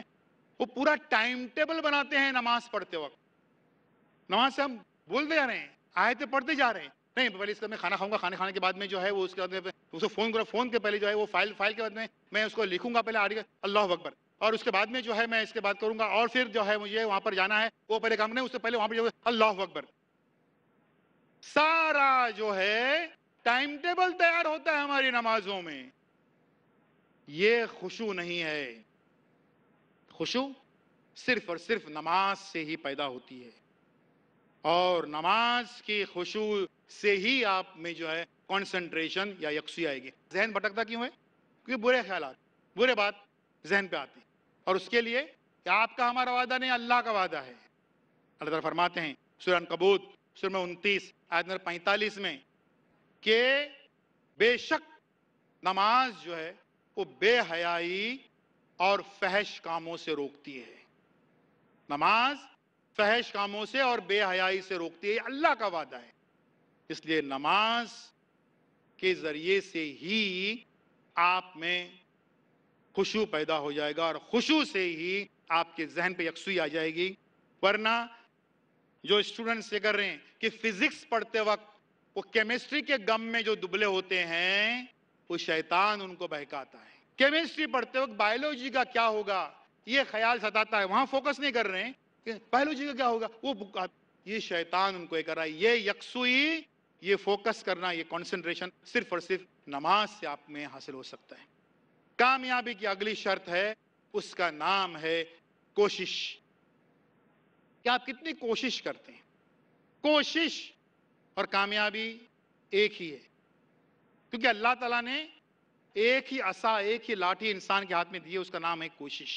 A: वो पूरा टाइम टेबल बनाते हैं नमाज पढ़ते वक्त नमाज से हम बोलते जा रहे हैं आयतें पढ़ते जा रहे हैं नहीं पहले इसका मैं खाना खाऊंगा खाने खाने के बाद में जो है वो उसके बाद में उसको फ़ोन करो फ़ोन के पहले जो है वो फाइल फाइल के बाद में मैं उसको लिखूंगा पहले आर्टिकल अल्लाह अकबर और उसके बाद में जो है मैं इसके बाद करूंगा और फिर जो है मुझे वहां पर जाना है वो पहले काम नहीं उससे पहले वहां पर अल्लाह अकबर सारा जो है टाइम टेबल तैयार होता है हमारी नमाजों में ये खुशु नहीं है खुशु सिर्फ और सिर्फ नमाज से ही पैदा होती है और नमाज की खुशु से ही आप में जो है कंसंट्रेशन या यकसुई आएगी जहन भटकता क्यों है क्योंकि बुरे ख्याल बुरे बात जहन पे आती और उसके लिए आपका हमारा वादा नहीं अल्लाह का वादा है अल्लाह फरमाते हैं सुरन कबूत सुर में उनतीस आयत नंबर पैंतालीस में के बेशक नमाज जो है को बेहयाई और फहश कामों से रोकती है नमाज फहश कामों से और बेहयाई से रोकती है अल्लाह का वादा है इसलिए नमाज के जरिए से ही आप में खुशू पैदा हो जाएगा और खुशु से ही आपके जहन पे यकसुई आ जाएगी वरना जो स्टूडेंट्स ये कर रहे हैं कि फिजिक्स पढ़ते वक्त वो केमिस्ट्री के गम में जो दुबले होते हैं वो शैतान उनको बहकाता है केमिस्ट्री पढ़ते वक्त बायोलॉजी का क्या होगा ये ख्याल सताता है वहां फोकस नहीं कर रहे हैं बायोलॉजी का क्या होगा वो ये शैतान उनको कर रहा है ये यकसुई ये फोकस करना ये कॉन्सेंट्रेशन सिर्फ और सिर्फ नमाज से आप में हासिल हो सकता है कामयाबी की अगली शर्त है उसका नाम है कोशिश क्या आप कितनी कोशिश करते हैं कोशिश और कामयाबी एक ही है क्योंकि अल्लाह तला ने एक ही असा एक ही लाठी इंसान के हाथ में दी है उसका नाम है कोशिश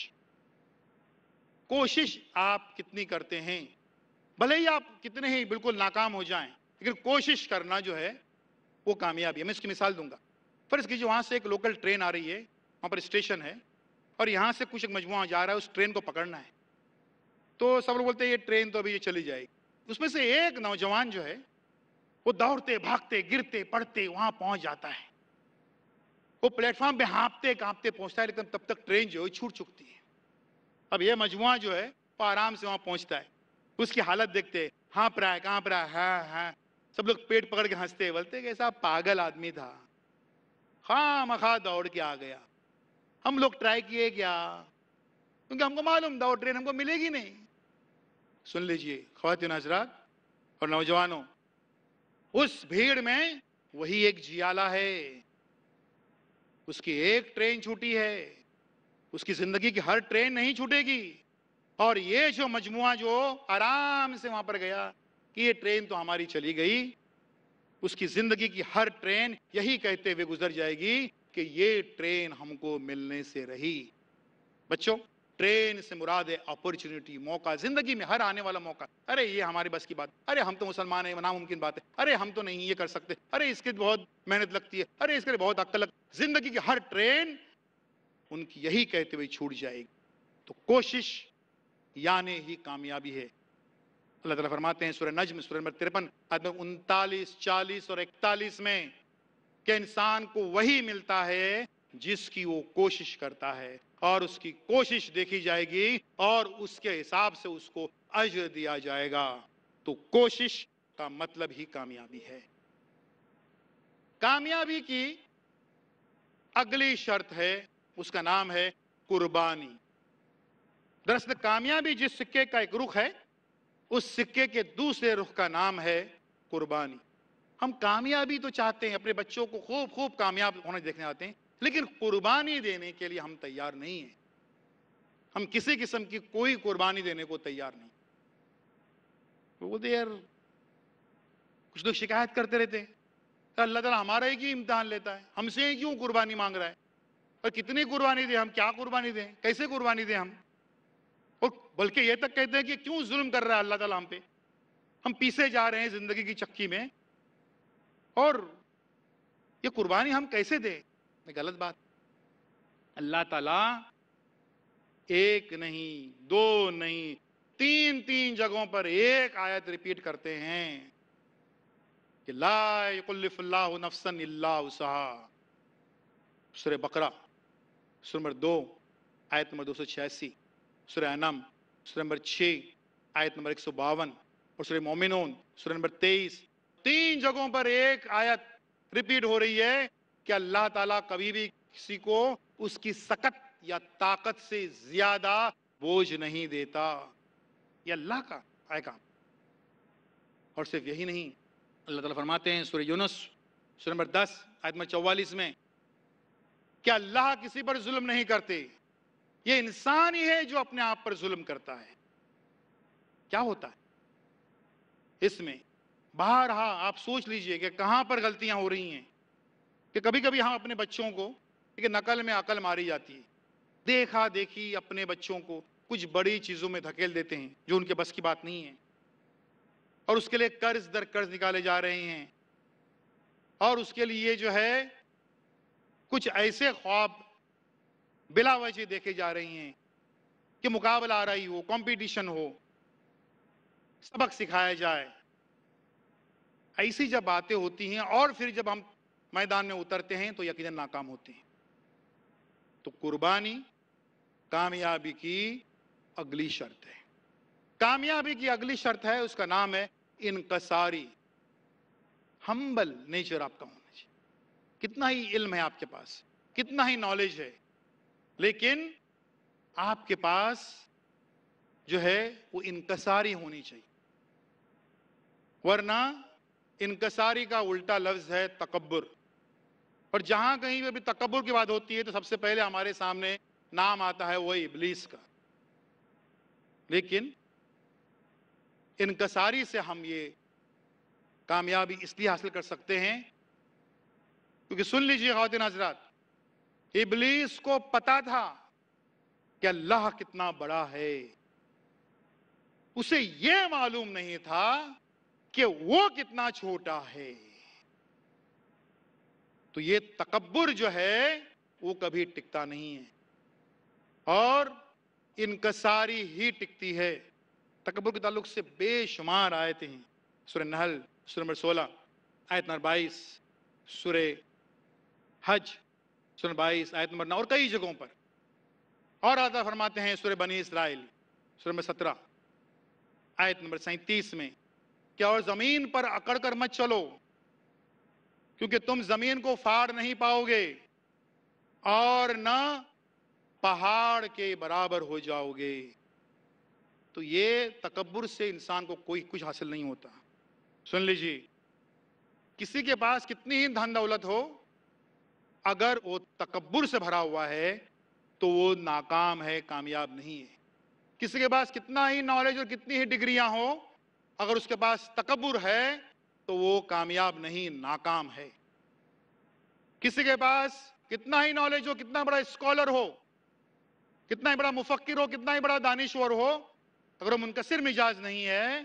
A: कोशिश आप कितनी करते हैं भले ही आप कितने ही बिल्कुल नाकाम हो जाएं लेकिन कोशिश करना जो है वो कामयाबी है मैं इसकी मिसाल दूंगा इसकी जो वहाँ से एक लोकल ट्रेन आ रही है वहाँ पर स्टेशन है और यहाँ से कुछ एक मजमुआ जा रहा है उस ट्रेन को पकड़ना है तो सब लोग बोलते हैं ये ट्रेन तो अभी ये चली जाएगी उसमें से एक नौजवान जो है वो दौड़ते भागते गिरते पड़ते वहां पहुंच जाता है वो प्लेटफॉर्म पे हाँपते कांपते पहुंचता है लेकिन तब तक ट्रेन जो है छूट चुकती है अब यह मजमुआ जो है वो आराम से वहां पहुंचता है उसकी हालत देखते हाँप रहा है कांप रहा है हाँ हाँ सब लोग पेट पकड़ के हंसते बोलते कैसा पागल आदमी था खा मखा दौड़ के आ गया हम लोग ट्राई किए क्या क्योंकि हमको मालूम था ट्रेन हमको मिलेगी नहीं सुन लीजिए खातिन हजरात और नौजवानों उस भीड़ में वही एक जियाला है उसकी एक ट्रेन छूटी है उसकी जिंदगी की हर ट्रेन नहीं छूटेगी और ये जो मजमुआ जो आराम से वहां पर गया कि ये ट्रेन तो हमारी चली गई उसकी जिंदगी की हर ट्रेन यही कहते हुए गुजर जाएगी कि ये ट्रेन हमको मिलने से रही बच्चों ट्रेन से मुराद है अपॉर्चुनिटी मौका जिंदगी में हर आने वाला मौका अरे ये हमारे बस की बात अरे हम तो मुसलमान है नामुमकिन बात है अरे हम तो नहीं ये कर सकते अरे इसके बहुत मेहनत लगती है अरे इसके लिए बहुत अक्कल लगती जिंदगी की हर ट्रेन उनकी यही कहते हुए छूट जाएगी तो कोशिश यानी ही कामयाबी है अल्लाह ताला फरमाते हैं सूर्य नजम सूर्य नंबर तिरपन आदमी उनतालीस चालीस और इकतालीस में कि इंसान को वही मिलता है जिसकी वो कोशिश करता है और उसकी कोशिश देखी जाएगी और उसके हिसाब से उसको अज्र दिया जाएगा तो कोशिश का मतलब ही कामयाबी है कामयाबी की अगली शर्त है उसका नाम है कुर्बानी दरअसल कामयाबी जिस सिक्के का एक रुख है उस सिक्के के दूसरे रुख का नाम है कुर्बानी हम कामयाबी तो चाहते हैं अपने बच्चों को खूब खूब कामयाब होने देखने आते हैं लेकिन कुर्बानी देने के लिए हम तैयार नहीं हैं हम किसी किस्म की कोई कुर्बानी देने को तैयार नहीं वो देर कुछ लोग शिकायत करते रहते हैं अल्लाह तला हमारा ही क्यों इम्तहान लेता है हमसे ही क्यों कुर्बानी मांग रहा है और कितनी कुर्बानी दें हम क्या कुर्बानी दें कैसे कुर्बानी दें हम और बल्कि ये तक कहते हैं कि क्यों जुल्म कर रहा है अल्लाह तला हम पे हम पीसे जा रहे हैं जिंदगी की चक्की में और ये कुर्बानी हम कैसे दें गलत बात अल्लाह ताला एक नहीं दो नहीं तीन तीन जगहों पर एक आयत रिपीट करते हैं कि नफसन सुर बकरा सुर नंबर दो आयत नंबर दो सौ छियासी सुर अनम सुर नंबर छ आयत नंबर एक सौ बावन और सुर मोमिन सुर नंबर तेईस तीन जगहों पर एक आयत रिपीट हो रही है कि अल्लाह ताला कभी भी किसी को उसकी सकत या ताकत से ज्यादा बोझ नहीं देता ये अल्लाह का आय काम और सिर्फ यही नहीं अल्लाह ताला फरमाते हैं सूर्य यूनुस सूर्य नंबर दस आयत नंबर चौवालीस में कि अल्लाह किसी पर जुल्म नहीं करते ये इंसान ही है जो अपने आप पर जुल्म करता है क्या होता है इसमें बाहर हा आप सोच लीजिए कि कहां पर गलतियां हो रही हैं कि कभी कभी हम हाँ, अपने बच्चों को कि नकल में अकल मारी जाती है देखा देखी अपने बच्चों को कुछ बड़ी चीज़ों में धकेल देते हैं जो उनके बस की बात नहीं है और उसके लिए कर्ज दर कर्ज निकाले जा रहे हैं और उसके लिए जो है कुछ ऐसे ख्वाब बिला वजह देखे जा रहे हैं कि मुकाबला आ रही हो कंपटीशन हो सबक सिखाया जाए ऐसी जब बातें होती हैं और फिर जब हम मैदान में उतरते हैं तो यकीन नाकाम होते हैं तो कुर्बानी कामयाबी की अगली शर्त है कामयाबी की अगली शर्त है उसका नाम है इनकसारी हम्बल नेचर आपका होना चाहिए कितना ही इल्म है आपके पास कितना ही नॉलेज है लेकिन आपके पास जो है वो इनकसारी होनी चाहिए वरना इनकसारी का उल्टा लफ्ज है तकबर पर जहां कहीं भी अभी तकबर की बात होती है तो सबसे पहले हमारे सामने नाम आता है वही इबलीस का लेकिन इनकसारी से हम ये कामयाबी इसलिए हासिल कर सकते हैं क्योंकि सुन लीजिए खातिन हजरात इबलीस को पता था कि अल्लाह कितना बड़ा है उसे यह मालूम नहीं था कि वो कितना छोटा है तो ये तकबर जो है वो कभी टिकता नहीं है और इनकसारी ही टिकती है तकबर के ताल्लुक से बेशुमार आयतें हैं सुर नहल सुर नंबर सोलह आयत नंबर बाईस सुर हज सुर बाईस आयत नंबर नौ और कई जगहों पर और आता फरमाते हैं सुर बनी इसराइल सुर नंबर सत्रह आयत नंबर सैंतीस में क्या और ज़मीन पर अकड़ कर मत चलो क्योंकि तुम जमीन को फाड़ नहीं पाओगे और ना पहाड़ के बराबर हो जाओगे तो ये तकबर से इंसान को कोई कुछ हासिल नहीं होता सुन लीजिए किसी के पास कितनी ही धन दौलत हो अगर वो तकबर से भरा हुआ है तो वो नाकाम है कामयाब नहीं है किसी के पास कितना ही नॉलेज और कितनी ही डिग्रियां हो अगर उसके पास तकबर है तो वो कामयाब नहीं नाकाम है किसी के पास कितना ही नॉलेज हो कितना बड़ा स्कॉलर हो कितना ही बड़ा मुफक्र हो कितना ही बड़ा दानिश्वर हो अगर वो मुनकसर मिजाज नहीं है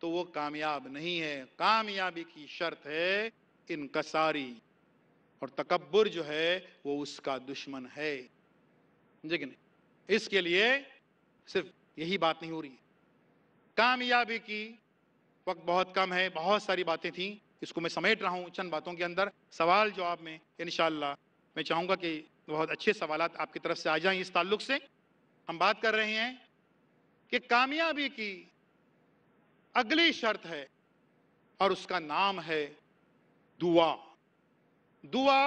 A: तो वो कामयाब नहीं है कामयाबी की शर्त है इनकसारी और तकबर जो है वो उसका दुश्मन है लेकिन इसके लिए सिर्फ यही बात नहीं हो रही कामयाबी की वक्त बहुत कम है बहुत सारी बातें थी इसको मैं समेट रहा हूँ चंद बातों के अंदर सवाल जवाब में इन मैं चाहूँगा कि बहुत अच्छे सवाल आपकी तरफ से आ जाएं इस ताल्लुक से हम बात कर रहे हैं कि कामयाबी की अगली शर्त है और उसका नाम है दुआ दुआ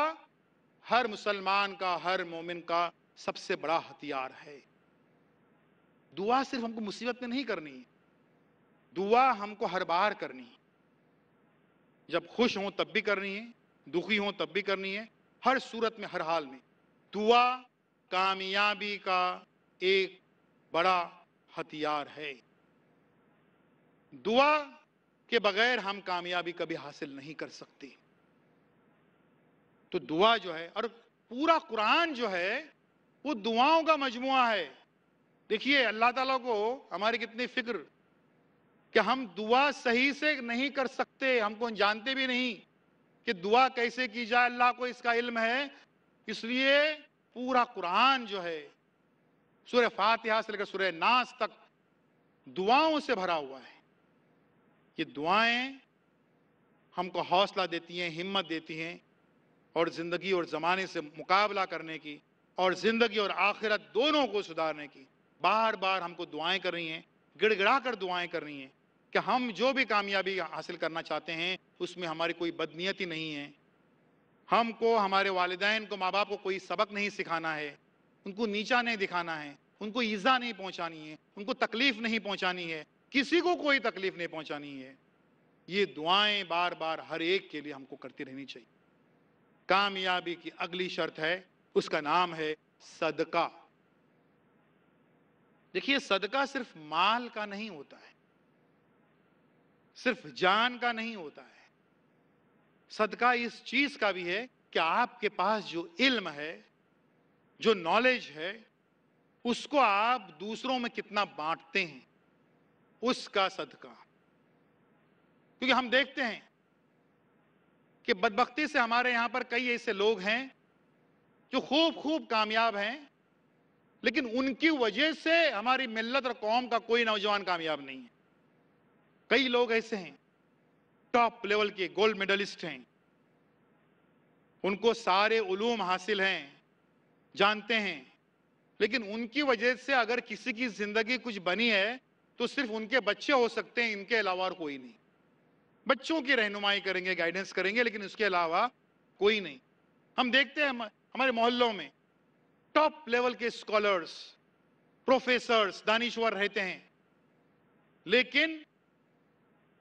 A: हर मुसलमान का हर मोमिन का सबसे बड़ा हथियार है दुआ सिर्फ हमको मुसीबत में नहीं करनी है दुआ हमको हर बार करनी है जब खुश हों तब भी करनी है दुखी हों तब भी करनी है हर सूरत में हर हाल में दुआ कामयाबी का एक बड़ा हथियार है दुआ के बगैर हम कामयाबी कभी हासिल नहीं कर सकते तो दुआ जो है और पूरा कुरान जो है वो दुआओं का मजमुआ है देखिए अल्लाह ताला को हमारी कितनी फिक्र कि हम दुआ सही से नहीं कर सकते हमको जानते भी नहीं कि दुआ कैसे की जाए अल्लाह को इसका इल्म है इसलिए पूरा कुरान जो है सूर्य फातिहा से लेकर सूर्य नास तक दुआओं से भरा हुआ है ये दुआएं हमको हौसला देती हैं हिम्मत देती हैं और ज़िंदगी और ज़माने से मुकाबला करने की और ज़िंदगी और आखिरत दोनों को सुधारने की बार बार हमको दुआएं कर रही हैं गिड़गिड़ा कर दुआएं कर रही हैं कि हम जो भी कामयाबी हासिल करना चाहते हैं उसमें हमारी कोई बदनीयती नहीं है हमको हमारे वालदेन को माँ बाप को कोई सबक नहीं सिखाना है उनको नीचा नहीं दिखाना है उनको ईज़ा नहीं पहुँचानी है उनको तकलीफ़ नहीं पहुँचानी है किसी को कोई तकलीफ़ नहीं पहुँचानी है ये दुआएं बार बार हर एक के लिए हमको करती रहनी चाहिए कामयाबी की अगली शर्त है उसका नाम है सदका देखिए सदका सिर्फ माल का नहीं होता है सिर्फ जान का नहीं होता है सदका इस चीज का भी है कि आपके पास जो इल्म है जो नॉलेज है उसको आप दूसरों में कितना बांटते हैं उसका सदका क्योंकि हम देखते हैं कि बदबख्ती से हमारे यहां पर कई ऐसे लोग हैं जो खूब खूब कामयाब हैं लेकिन उनकी वजह से हमारी मिल्लत और कौम का कोई नौजवान कामयाब नहीं है कई लोग ऐसे हैं टॉप लेवल के गोल्ड मेडलिस्ट हैं उनको सारे उलूम हासिल हैं जानते हैं लेकिन उनकी वजह से अगर किसी की जिंदगी कुछ बनी है तो सिर्फ उनके बच्चे हो सकते हैं इनके अलावा और कोई नहीं बच्चों की रहनुमाई करेंगे गाइडेंस करेंगे लेकिन उसके अलावा कोई नहीं हम देखते हैं हमारे मोहल्लों में टॉप लेवल के स्कॉलर्स प्रोफेसर्स दानिश्वर रहते हैं लेकिन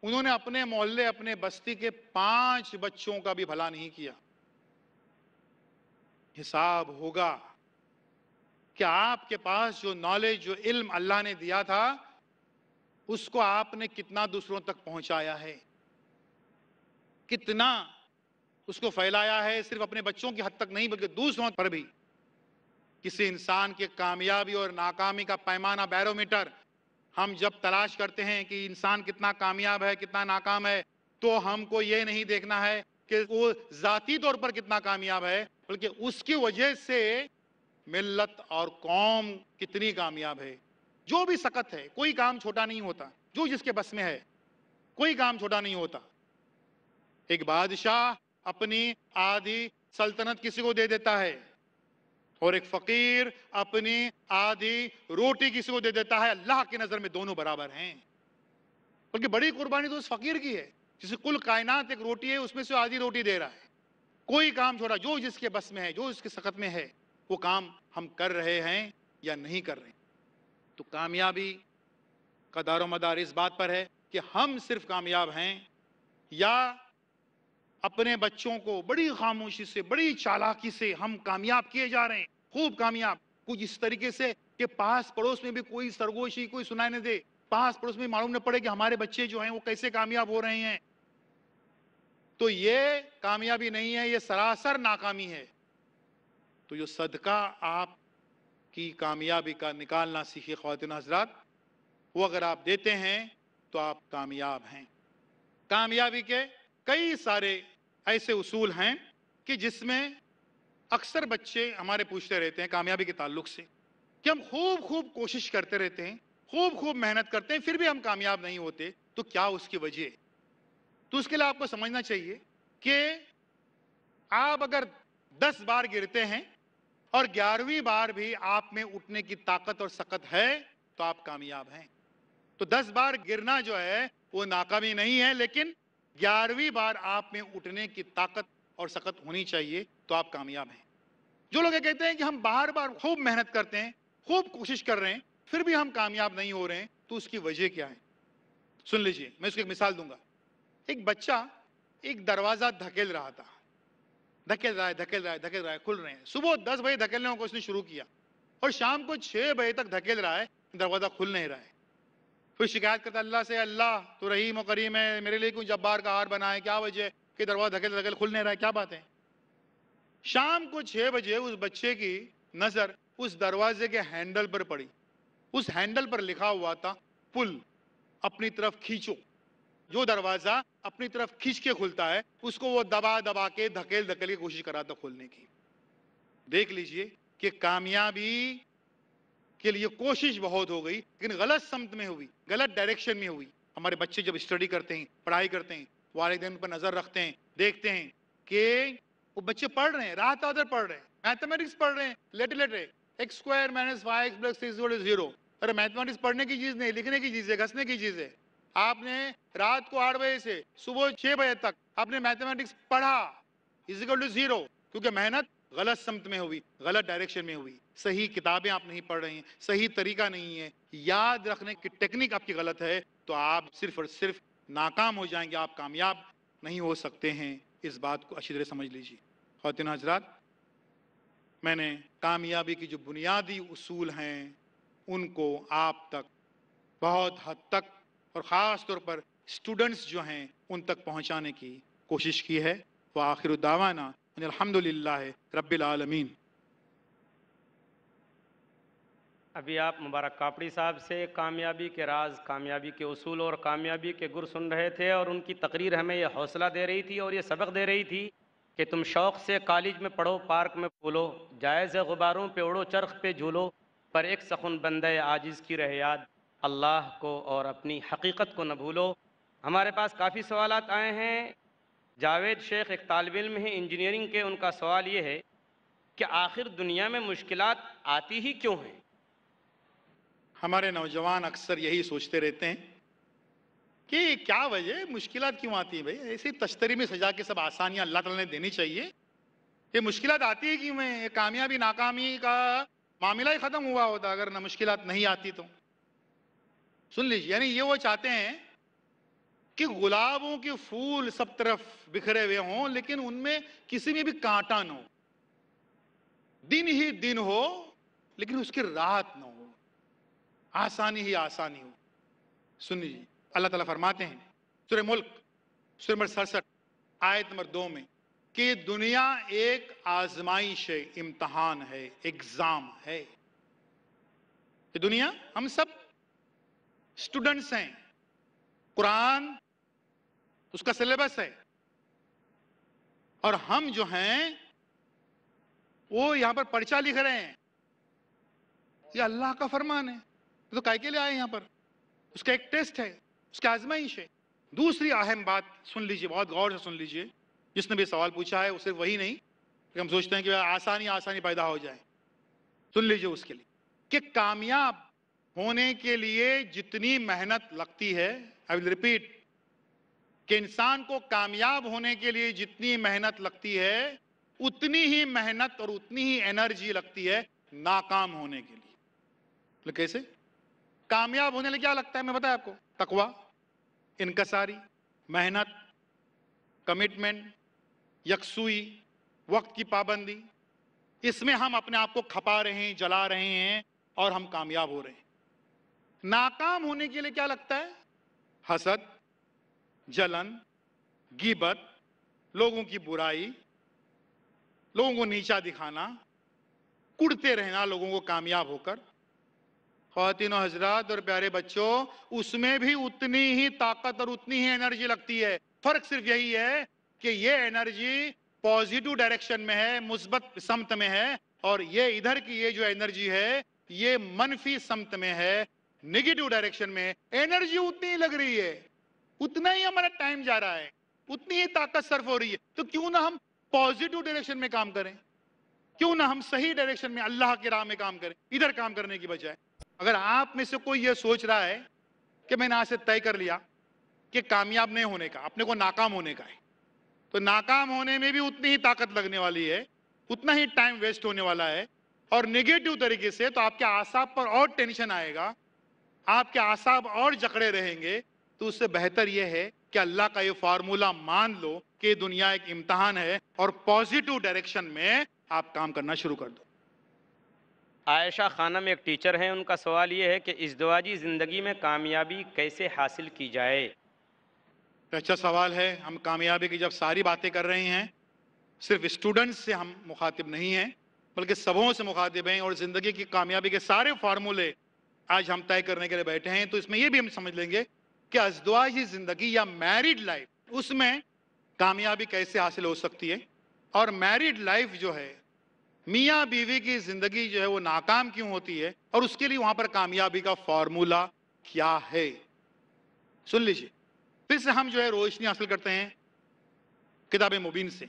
A: उन्होंने अपने मोहल्ले अपने बस्ती के पांच बच्चों का भी भला नहीं किया हिसाब होगा कि आपके पास जो नॉलेज जो इल्म अल्लाह ने दिया था उसको आपने कितना दूसरों तक पहुंचाया है कितना उसको फैलाया है सिर्फ अपने बच्चों की हद तक नहीं बल्कि दूसरों पर भी किसी इंसान के कामयाबी और नाकामी का पैमाना बैरोमीटर हम जब तलाश करते हैं कि इंसान कितना कामयाब है कितना नाकाम है तो हमको ये नहीं देखना है कि वो जाती तौर पर कितना कामयाब है बल्कि उसकी वजह से मिल्लत और कौम कितनी कामयाब है जो भी सख्त है कोई काम छोटा नहीं होता जो जिसके बस में है कोई काम छोटा नहीं होता एक बादशाह अपनी आधी सल्तनत किसी को दे देता है और एक फकीर अपनी आधी रोटी किसी को दे देता है अल्लाह की नजर में दोनों बराबर हैं बल्कि बड़ी कुर्बानी तो उस फकीर की है जिसे कुल कायनात एक रोटी है उसमें से आधी रोटी दे रहा है कोई काम छोड़ा जो जिसके बस में है जो इसके सकत में है वो काम हम कर रहे हैं या नहीं कर रहे तो कामयाबी का दारो मदार इस बात पर है कि हम सिर्फ कामयाब हैं या अपने बच्चों को बड़ी खामोशी से बड़ी चालाकी से हम कामयाब किए जा रहे हैं खूब कामयाब कुछ इस तरीके से कि पास पड़ोस में भी कोई सरगोशी कोई सुनाई न दे पास पड़ोस में मालूम न पड़े कि हमारे बच्चे जो हैं वो कैसे कामयाब हो रहे हैं तो ये कामयाबी नहीं है ये सरासर नाकामी है तो जो सदका आप की कामयाबी का निकालना सीखे खातिन हजरात वो अगर आप देते हैं तो आप कामयाब हैं कामयाबी के कई सारे ऐसे उसूल हैं कि जिसमें अक्सर बच्चे हमारे पूछते रहते हैं कामयाबी के ताल्लुक से कि हम खूब खूब कोशिश करते रहते हैं खूब खूब मेहनत करते हैं फिर भी हम कामयाब नहीं होते तो क्या उसकी वजह है तो उसके लिए आपको समझना चाहिए कि आप अगर दस बार गिरते हैं और ग्यारहवीं बार भी आप में उठने की ताकत और सकत है तो आप कामयाब हैं तो दस बार गिरना जो है वो नाकामी नहीं है लेकिन ग्यारहवीं बार आप में उठने की ताकत और सकत होनी चाहिए तो आप कामयाब हैं जो लोग कहते हैं कि हम बार बार खूब मेहनत करते हैं खूब कोशिश कर रहे हैं फिर भी हम कामयाब नहीं हो रहे हैं तो उसकी वजह क्या है सुन लीजिए मैं उसकी एक मिसाल दूंगा एक बच्चा एक दरवाजा धकेल रहा था धकेल रहा है धकेल रहा है धकेल रहा है खुल रहे हैं सुबह दस बजे धकेलने को उसने शुरू किया और शाम को छह बजे तक धकेल रहा है दरवाजा खुल नहीं रहा है फिर शिकायत करता अल्लाह से अल्लाह तो रहीम और करीम है मेरे लिए क्यों जब्बार का हार बनाए क्या वजह कि दरवाजा धकेल धकेल खुलने रहा है क्या बात है शाम को छह बजे उस बच्चे की नज़र उस दरवाजे के हैंडल पर पड़ी उस हैंडल पर लिखा हुआ था पुल अपनी तरफ खींचो जो दरवाज़ा अपनी तरफ खींच के खुलता है उसको वो दबा दबा के धकेल धकेल की कोशिश कराता खोलने की देख लीजिए कि कामयाबी के लिए कोशिश बहुत हो गई लेकिन गलत समत में हुई गलत डायरेक्शन में हुई हमारे बच्चे जब स्टडी करते हैं पढ़ाई करते हैं वाले दिन पर नज़र रखते हैं देखते हैं कि वो बच्चे पढ़ रहे हैं रात आदर पढ़ रहे हैं मैथमेटिक्स पढ़ रहे हैं लेटे लेटे x square minus y x plus is zero अरे मैथमेटिक्स पढ़ने की चीज़ नहीं लिखने की चीज़ है घसने की चीज़ है आपने रात को आठ बजे से सुबह छह बजे तक आपने मैथमेटिक्स पढ़ा इजिकल टू जीरो क्योंकि मेहनत गलत समत में हुई गलत डायरेक्शन में हुई सही किताबें आप नहीं पढ़ रहे हैं सही तरीका नहीं है याद रखने की टेक्निक आपकी गलत है तो आप सिर्फ और सिर्फ नाकाम हो जाएंगे आप कामयाब नहीं हो सकते हैं इस बात को अच्छी तरह समझ लीजिए खातिन हजरात मैंने कामयाबी की जो बुनियादी उसूल हैं उनको आप तक बहुत हद तक और ख़ास तौर पर स्टूडेंट्स जो हैं उन तक पहुंचाने की कोशिश की है व आखिर दावाना अलहमदिल्ला रबालमीन
B: अभी आप मुबारक कापड़ी साहब से कामयाबी के राज कामयाबी के असूल और कामयाबी के गुर सुन रहे थे और उनकी तकरीर हमें यह हौसला दे रही थी और ये सबक दे रही थी कि तुम शौक़ से कॉलेज में पढ़ो पार्क में फूलो जायज़ गुबारों पे उड़ो चरख पे झूलो पर एक सखुन बंद आजिज़ की रह याद अल्लाह को और अपनी हकीकत को न भूलो हमारे पास काफ़ी सवाल आए हैं जावेद शेख एक तालब इम है इंजीनियरिंग के उनका सवाल ये है कि आखिर दुनिया में मुश्किल आती ही क्यों हैं हमारे
A: नौजवान अक्सर यही सोचते रहते हैं कि क्या वजह मुश्किल क्यों आती है भाई ऐसी तश्तरी में सजा के सब आसानियाँ अल्लाह तला ने देनी चाहिए ये मुश्किल आती है क्यों है कामयाबी नाकामी का मामला ही ख़त्म हुआ होता अगर ना मुश्किल नहीं आती तो सुन लीजिए यानी ये वो चाहते हैं कि गुलाबों के फूल सब तरफ बिखरे हुए हों लेकिन उनमें किसी में भी कांटा न हो दिन ही दिन हो लेकिन उसकी राहत न हो आसानी ही आसानी हो सुन लीजिए अल्लाह ताला फरमाते हैं सुर मुल्क सुर नंबर सड़सठ आयत नंबर दो में कि दुनिया एक आजमाइश है इम्तहान है एग्जाम है ये दुनिया हम सब स्टूडेंट्स हैं कुरान उसका सिलेबस है और हम जो हैं वो यहां पर पर्चा लिख रहे हैं ये अल्लाह का फरमान है तो काय के लिए आए यहां पर उसका एक टेस्ट है उसकी आजमाइश है दूसरी अहम बात सुन लीजिए बहुत गौर से सुन लीजिए जिसने भी सवाल पूछा है उसे वही नहीं तो हम सोचते हैं कि आसानी आसानी पैदा हो जाए सुन लीजिए उसके लिए कि कामयाब होने के लिए जितनी मेहनत लगती है आई विल रिपीट कि इंसान को कामयाब होने के लिए जितनी मेहनत लगती है उतनी ही मेहनत और उतनी ही एनर्जी लगती है नाकाम होने के लिए कैसे कामयाब होने लिए क्या लगता है मैं बताया आपको तकवा इनकसारी मेहनत कमिटमेंट यकसुई वक्त की पाबंदी इसमें हम अपने आप को खपा रहे हैं जला रहे हैं और हम कामयाब हो रहे हैं नाकाम होने के लिए क्या लगता है हसद जलन गिबत लोगों की बुराई लोगों को नीचा दिखाना कुड़ते रहना लोगों को कामयाब होकर खातिनों हजरात और प्यारे बच्चों उसमें भी उतनी ही ताकत और उतनी ही एनर्जी लगती है फर्क सिर्फ यही है कि ये एनर्जी पॉजिटिव डायरेक्शन में है मुस्बत समत में है और ये इधर की ये जो एनर्जी है ये मनफी समत में है निगेटिव डायरेक्शन में एनर्जी उतनी ही लग रही है उतना ही हमारा टाइम जा रहा है उतनी ही ताकत सर्फ हो रही है तो क्यों ना हम पॉजिटिव डायरेक्शन में काम करें क्यों ना हम सही डायरेक्शन में अल्लाह के राह में काम करें इधर काम करने की बजाय अगर आप में से कोई यह सोच रहा है कि मैंने आज से तय कर लिया कि कामयाब नहीं होने का अपने को नाकाम होने का है तो नाकाम होने में भी उतनी ही ताकत लगने वाली है उतना ही टाइम वेस्ट होने वाला है और निगेटिव तरीके से तो आपके आसाब पर और टेंशन आएगा आपके आसाब और जकड़े रहेंगे तो उससे बेहतर यह है कि अल्लाह का ये फार्मूला मान लो कि दुनिया एक इम्तहान है और पॉजिटिव डायरेक्शन में आप काम करना शुरू कर दो
B: आयशा खानम एक टीचर हैं उनका सवाल ये है कि इजदवाजी ज़िंदगी में कामयाबी कैसे हासिल की जाए
A: तो अच्छा सवाल है हम कामयाबी की जब सारी बातें कर रहे हैं सिर्फ स्टूडेंट्स से हम मुखातिब नहीं हैं बल्कि सबों से मुखातिब हैं और ज़िंदगी की कामयाबी के सारे फार्मूले आज हम तय करने के लिए बैठे हैं तो इसमें यह भी हम समझ लेंगे कि अजदुआ ज़िंदगी या मैरिड लाइफ उसमें कामयाबी कैसे हासिल हो सकती है और मैरिड लाइफ जो है मियाँ बीवी की ज़िंदगी जो है वो नाकाम क्यों होती है और उसके लिए वहां पर कामयाबी का फॉर्मूला क्या है सुन लीजिए फिर से हम जो है रोशनी हासिल करते हैं किताब मुबीन से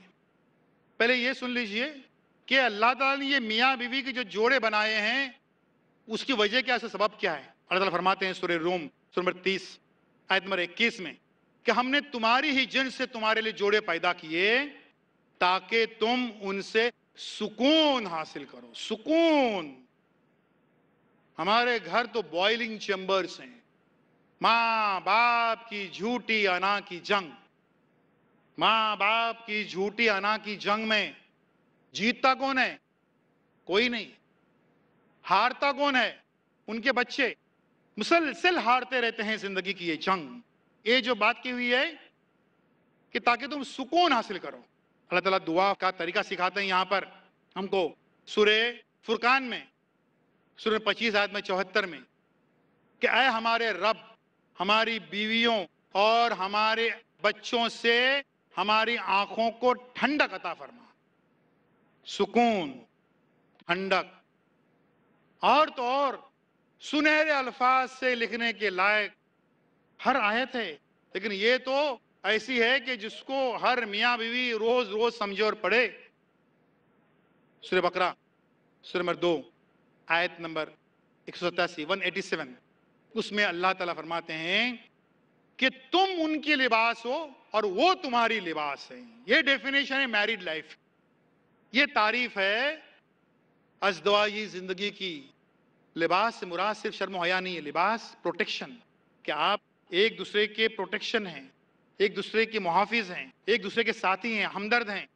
A: पहले ये सुन लीजिए कि अल्लाह ताला ने ये मियाँ बीवी के जो जोड़े बनाए हैं उसकी वजह क्या सबब क्या है अल्लाह ताला फरमाते हैं सुर रोम सुनबर तीस आयत नंबर इक्कीस में कि हमने तुम्हारी ही जिन से तुम्हारे लिए जोड़े पैदा किए ताकि तुम उनसे सुकून हासिल करो सुकून हमारे घर तो बॉइलिंग चेंबर्स हैं माँ बाप की झूठी अना की जंग माँ बाप की झूठी अना की जंग में जीतता कौन है कोई नहीं हारता कौन है उनके बच्चे मुसलसल हारते रहते हैं जिंदगी की ये जंग ये जो बात की हुई है कि ताकि तुम सुकून हासिल करो अल्लाह तला दुआ का तरीका सिखाते हैं यहाँ पर हमको सुर फुरकान में सुर पच्चीस आयत में चौहत्तर में कि अय हमारे रब हमारी बीवियों और हमारे बच्चों से हमारी आंखों को ठंडक अता फरमा सुकून ठंडक और तो और सुनहरे अल्फाज से लिखने के लायक हर आयत है लेकिन ये तो ऐसी है कि जिसको हर मियाँ बीवी रोज रोज समझे और पढ़े सुर बकरा सुर नंबर दो आयत नंबर एक सौ सतासी वन एटी सेवन उसमें अल्लाह ताला फरमाते हैं कि तुम उनके लिबास हो और वो तुम्हारी लिबास है ये डेफिनेशन है मैरिड लाइफ ये तारीफ है अजदवाई जिंदगी की लिबास से मुराद सिर्फ शर्म हया नहीं है लिबास प्रोटेक्शन कि आप एक दूसरे के प्रोटेक्शन हैं एक दूसरे के मुहाफ़ हैं एक दूसरे के साथी हैं हमदर्द हैं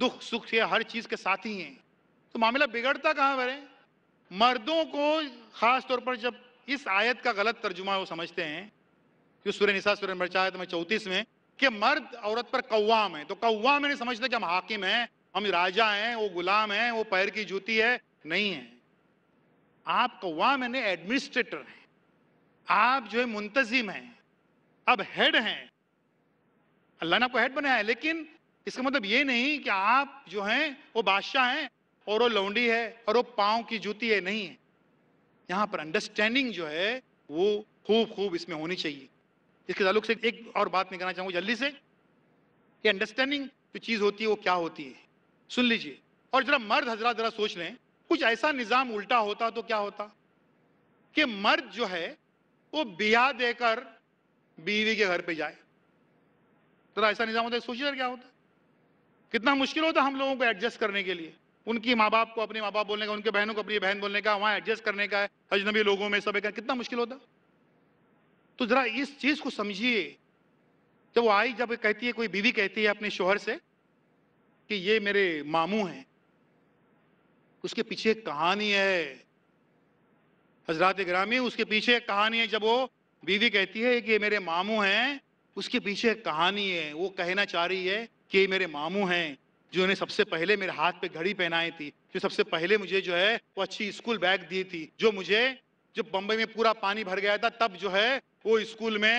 A: दुख सुख या हर चीज़ के साथी हैं तो मामला बिगड़ता कहाँ पर है मर्दों को ख़ास तौर पर जब इस आयत का गलत तर्जुमा वो समझते हैं जो सूर्य निशा सूर्य मरचा तो में चौंतीस में कि मर्द औरत पर कौवाम है तो कौवाम नहीं समझते कि हम हाकिम हैं हम राजा हैं वो गुलाम हैं वो पैर की जूती है नहीं है आप कौवा मैंने एडमिनिस्ट्रेटर हैं आप जो है मुंतजिम हैं अब हेड हैं अल्लाह ने आपको हेड बनाया है लेकिन इसका मतलब ये नहीं कि आप जो हैं वो बादशाह हैं और वो लौंडी है और वो पाँव की जूती है नहीं है यहाँ पर अंडरस्टैंडिंग जो है वो खूब खूब इसमें होनी चाहिए इसके ताल्लुक से एक और बात मैं कहना चाहूँगा जल्दी से ये अंडरस्टैंडिंग जो चीज़ होती है वो क्या होती है सुन लीजिए और ज़रा मर्द हजरा ज़रा सोच लें कुछ ऐसा निज़ाम उल्टा होता तो क्या होता कि मर्द जो है वो बिया देकर बीवी के घर पे जाए तो ऐसा निज़ाम होता है सोचिए क्या होता कितना मुश्किल होता हम लोगों को एडजस्ट करने के लिए उनकी माँ बाप को अपने माँ बाप बोलने का उनके बहनों को अपनी बहन बोलने का वहाँ एडजस्ट करने का अजनबी लोगों में सब का कितना मुश्किल होता तो जरा इस चीज़ को समझिए जब वो आई जब कहती है कोई बीवी कहती है अपने शोहर से कि ये मेरे मामू हैं उसके पीछे कहानी है हजरात ग्रामी उसके पीछे एक कहानी है जब वो बीवी कहती है कि ये मेरे मामू हैं उसके पीछे एक कहानी है वो कहना चाह रही है कि ये मेरे मामू हैं जिन्होंने सबसे पहले मेरे हाथ पे घड़ी पहनाई थी जो सबसे पहले मुझे जो है वो अच्छी स्कूल बैग दी थी जो मुझे जब बम्बई में पूरा पानी भर गया था तब जो है वो स्कूल में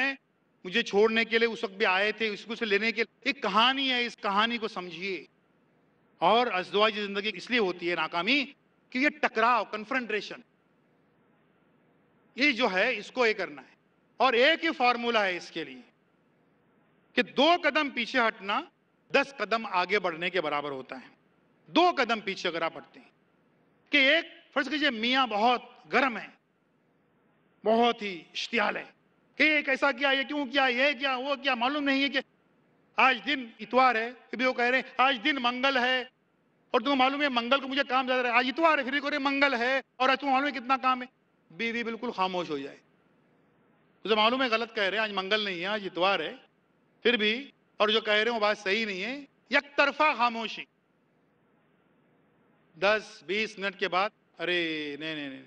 A: मुझे छोड़ने के लिए उस वक्त भी आए थे स्कूल से लेने के लिए एक कहानी है इस कहानी को समझिए और अजदवाज ज़िंदगी इसलिए होती है नाकामी कि ये टकराव कन्फ्रंट्रेशन ये जो है इसको ये करना है और एक ही फॉर्मूला है इसके लिए कि दो कदम पीछे हटना दस कदम आगे बढ़ने के बराबर होता है दो कदम पीछे अगर आप हटते हैं कि एक फर्ज कीजिए मियाँ बहुत गर्म है बहुत ही इश्तियाल है कि ये कैसा किया ये क्यों किया ये क्या वो क्या मालूम नहीं है कि आज दिन इतवार है फिर भी वो कह रहे हैं आज दिन मंगल है और तुम्हें मालूम है मंगल को मुझे काम ज्यादा आज इतवार है फिर भी कह रहे मंगल है और आज तुम मालूम है कितना काम है बीवी बिल्कुल खामोश हो जाए उसे मालूम है गलत कह रहे हैं आज मंगल नहीं है आज इतवार है फिर भी और जो कह रहे हो बात सही नहीं है एक तरफा खामोशी दस बीस मिनट के बाद अरे नहीं नहीं नहीं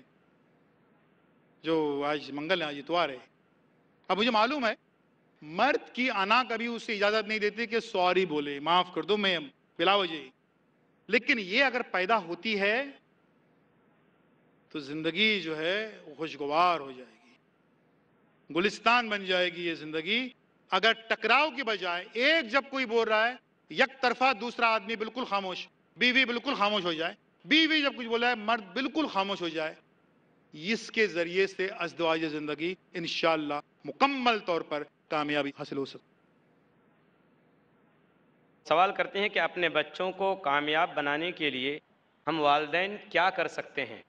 A: जो आज मंगल है आज इतवार है अब मुझे मालूम है मर्द की आना कभी उसे इजाजत नहीं देती कि सॉरी बोले माफ कर दो मैं बिलाओ जी लेकिन ये अगर पैदा होती है तो जिंदगी जो है वो खुशगवार हो जाएगी गुलिस्तान बन जाएगी ये जिंदगी अगर टकराव की बजाय एक जब कोई बोल रहा है यक तरफा दूसरा आदमी बिल्कुल खामोश बीवी बिल्कुल खामोश हो जाए बीवी जब कुछ बोला है मर्द बिल्कुल खामोश हो जाए इसके जरिए से अजदवाज जिंदगी इन मुकम्मल तौर पर कामयाबी हासिल हो सके
B: सवाल करते हैं कि अपने बच्चों को कामयाब बनाने के लिए हम वालदेन क्या कर सकते हैं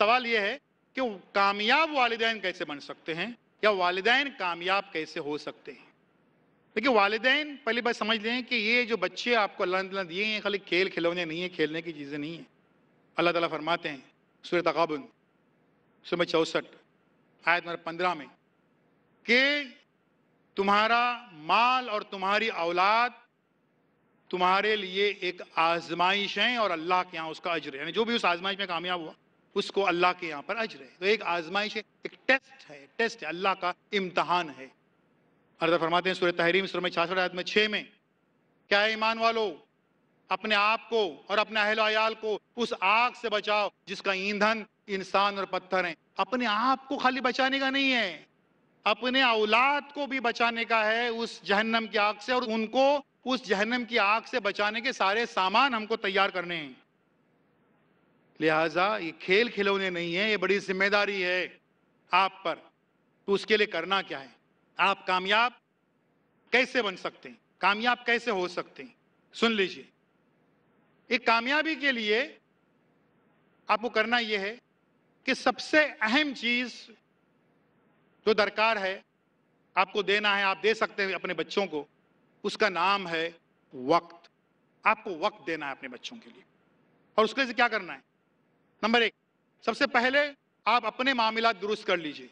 B: सवाल यह है कि कामयाब
A: वालदेन कैसे बन सकते हैं या वालदेन कामयाब कैसे हो सकते हैं देखिए वालदेन पहली बात समझ लें कि ये जो बच्चे आपको अल्लाह दिए हैं खाली खेल खिलौने नहीं है खेलने की चीज़ें नहीं हैं अल्लाह ताला फरमाते हैं सूर्य तकाबन सुबह चौंसठ आयत नंबर पंद्रह में कि तुम्हारा माल और तुम्हारी औलाद तुम्हारे लिए एक आजमाइश है और अल्लाह के यहाँ उसका अजर है यानी जो भी उस आजमाइश में कामयाब हुआ उसको अल्लाह के यहाँ पर अजर है तो एक आजमाइश है एक टेस्ट है टेस्ट है अल्लाह का इम्तहान है अर्थ फरमाते हैं सूर्य तहरीम सूर्य में छियासठ आयत में छः में क्या ईमान वालो अपने आप को और अपने अहल आयाल को उस आग से बचाओ जिसका ईंधन इंसान और पत्थर है अपने आप को खाली बचाने का नहीं है अपने औलाद को भी बचाने का है उस जहन्नम की आग से और उनको उस जहन्नम की आग से बचाने के सारे सामान हमको तैयार करने हैं लिहाजा ये खेल खिलौने नहीं है ये बड़ी जिम्मेदारी है आप पर तो उसके लिए करना क्या है आप कामयाब कैसे बन सकते हैं कामयाब कैसे हो सकते हैं सुन लीजिए एक कामयाबी के लिए आपको करना यह है कि सबसे अहम चीज जो दरकार है आपको देना है आप दे सकते हैं अपने बच्चों को उसका नाम है वक्त आपको वक्त देना है अपने बच्चों के लिए और उसके लिए क्या करना है नंबर एक सबसे पहले आप अपने मामला दुरुस्त कर लीजिए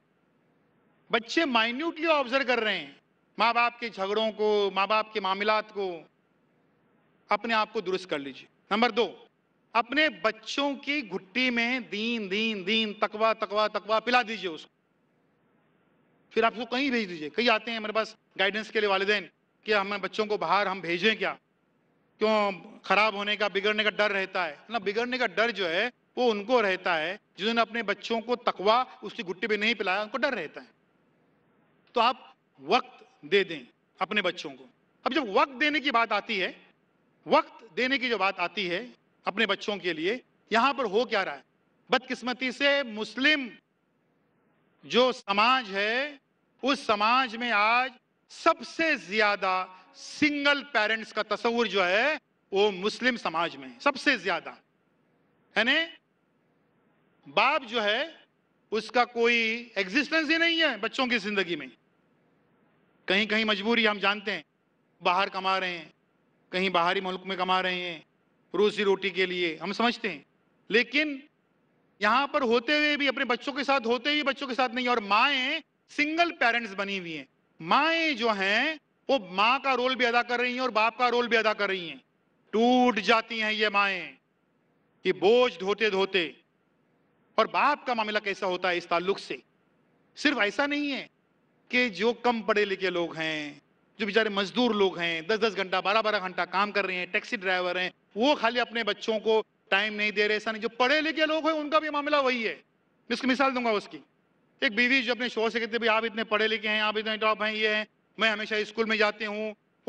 A: बच्चे माइन्यूटली ऑब्जर्व कर रहे हैं माँ बाप के झगड़ों को माँ बाप के मामला को अपने आप को दुरुस्त कर लीजिए नंबर दो अपने बच्चों की घुट्टी में दीन दीन दीन तकवा तकवा तकवा पिला दीजिए उसको फिर आप उसको कहीं भेज दीजिए कहीं आते हैं हमारे पास गाइडेंस के लिए वालदेन कि हमें बच्चों को बाहर हम भेजें क्या क्यों खराब होने का बिगड़ने का डर रहता है ना मतलब बिगड़ने का डर जो है वो उनको रहता है जिन्होंने अपने बच्चों को तकवा उसकी गुट्टी पे नहीं पिलाया उनको डर रहता है तो आप वक्त दे दें अपने बच्चों को अब जब वक्त देने की बात आती है वक्त देने की जो बात आती है अपने बच्चों के लिए यहां पर हो क्या रहा है बदकिस्मती से मुस्लिम जो समाज है उस समाज में आज सबसे ज्यादा सिंगल पेरेंट्स का तस्वूर जो है वो मुस्लिम समाज में सबसे ज्यादा ने? बाप जो है उसका कोई एग्जिस्टेंस ही नहीं है बच्चों की जिंदगी में कहीं कहीं मजबूरी हम जानते हैं बाहर कमा रहे हैं कहीं बाहरी मुल्क में कमा रहे हैं रोजी रोटी के लिए हम समझते हैं लेकिन यहाँ पर होते हुए भी अपने बच्चों के साथ होते हुए बच्चों के साथ नहीं और माए सिंगल पेरेंट्स बनी हुई हैं माए जो हैं वो माँ का रोल भी अदा कर रही हैं और बाप का रोल भी अदा कर रही हैं टूट जाती हैं ये माए ये बोझ धोते धोते और बाप का मामला कैसा होता है इस ताल्लुक से सिर्फ ऐसा नहीं है कि जो कम पढ़े लिखे लोग हैं जो बेचारे मजदूर लोग हैं दस दस घंटा बारह बारह घंटा काम कर रहे हैं टैक्सी ड्राइवर हैं वो खाली अपने बच्चों को टाइम नहीं दे रहे ऐसा नहीं जो पढ़े लिखे लोग हैं उनका भी मामला वही है मैं इसकी मिसाल दूंगा उसकी एक बीवी जो अपने शोर से कहते भाई आप इतने पढ़े लिखे हैं आप इतने टॉप हैं ये हैं मैं हमेशा स्कूल में जाती हूँ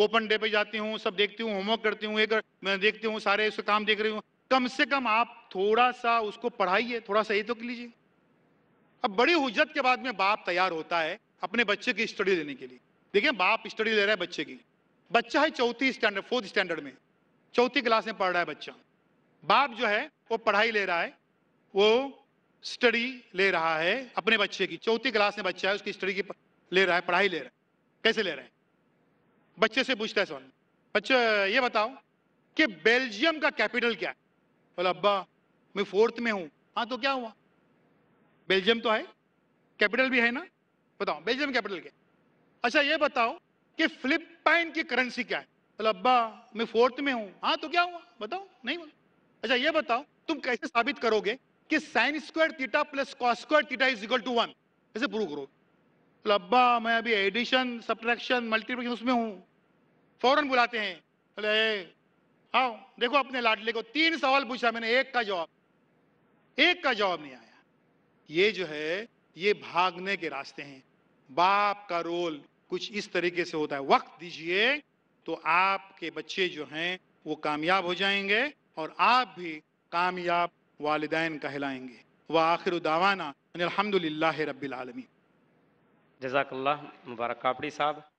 A: ओपन डे पे जाती हूँ सब देखती हूँ होमवर्क करती हूँ एक मैं देखती हूँ सारे उसका काम देख रही हूँ कम से कम आप थोड़ा सा उसको पढ़ाइए थोड़ा सा ये तो लीजिए अब बड़ी हुज्जत के बाद में बाप तैयार होता है अपने बच्चे की स्टडी लेने के लिए देखिए बाप स्टडी ले रहा है बच्चे की बच्चा है चौथी स्टैंडर्ड फोर्थ स्टैंडर्ड में चौथी क्लास में पढ़ रहा है बच्चा बाप जो है वो पढ़ाई ले रहा है वो स्टडी ले रहा है अपने बच्चे की चौथी क्लास में बच्चा है उसकी स्टडी की ले रहा है पढ़ाई ले रहा है कैसे ले रहे हैं बच्चे से पूछता है सोन बच्चे ये बताओ कि बेल्जियम का कैपिटल क्या है बोला अब्बा मैं फोर्थ में हूँ हाँ तो क्या हुआ बेल्जियम तो है कैपिटल भी है ना बताओ बेल्जियम कैपिटल क्या अच्छा ये बताओ कि फिलिपाइन की करेंसी क्या है बोला अब्बा मैं फोर्थ में हूँ हाँ तो क्या हुआ बताओ नहीं बोला अच्छा ये बताओ तुम कैसे साबित करोगे कि sine square theta plus cos square theta is equal to one ऐसे प्रूव करो लब्बा मैं अभी एडिशन सब्ट्रैक्शन मल्टीप्लिकेशन उसमें हूँ फौरन बुलाते हैं अरे आओ देखो अपने लाडले को तीन सवाल पूछा मैंने एक का जवाब एक का जवाब नहीं आया ये जो है ये भागने के रास्ते हैं बाप का रोल कुछ इस तरीके से होता है वक्त दीजिए तो आपके बच्चे जो हैं वो कामयाब हो जाएंगे और आप भी कामयाब वालदेन कहलाएंगे व आखिर दावाना अलहमदिल्ला
B: रबीआलमी जजाकल्ला मुबारक कापड़ी साहब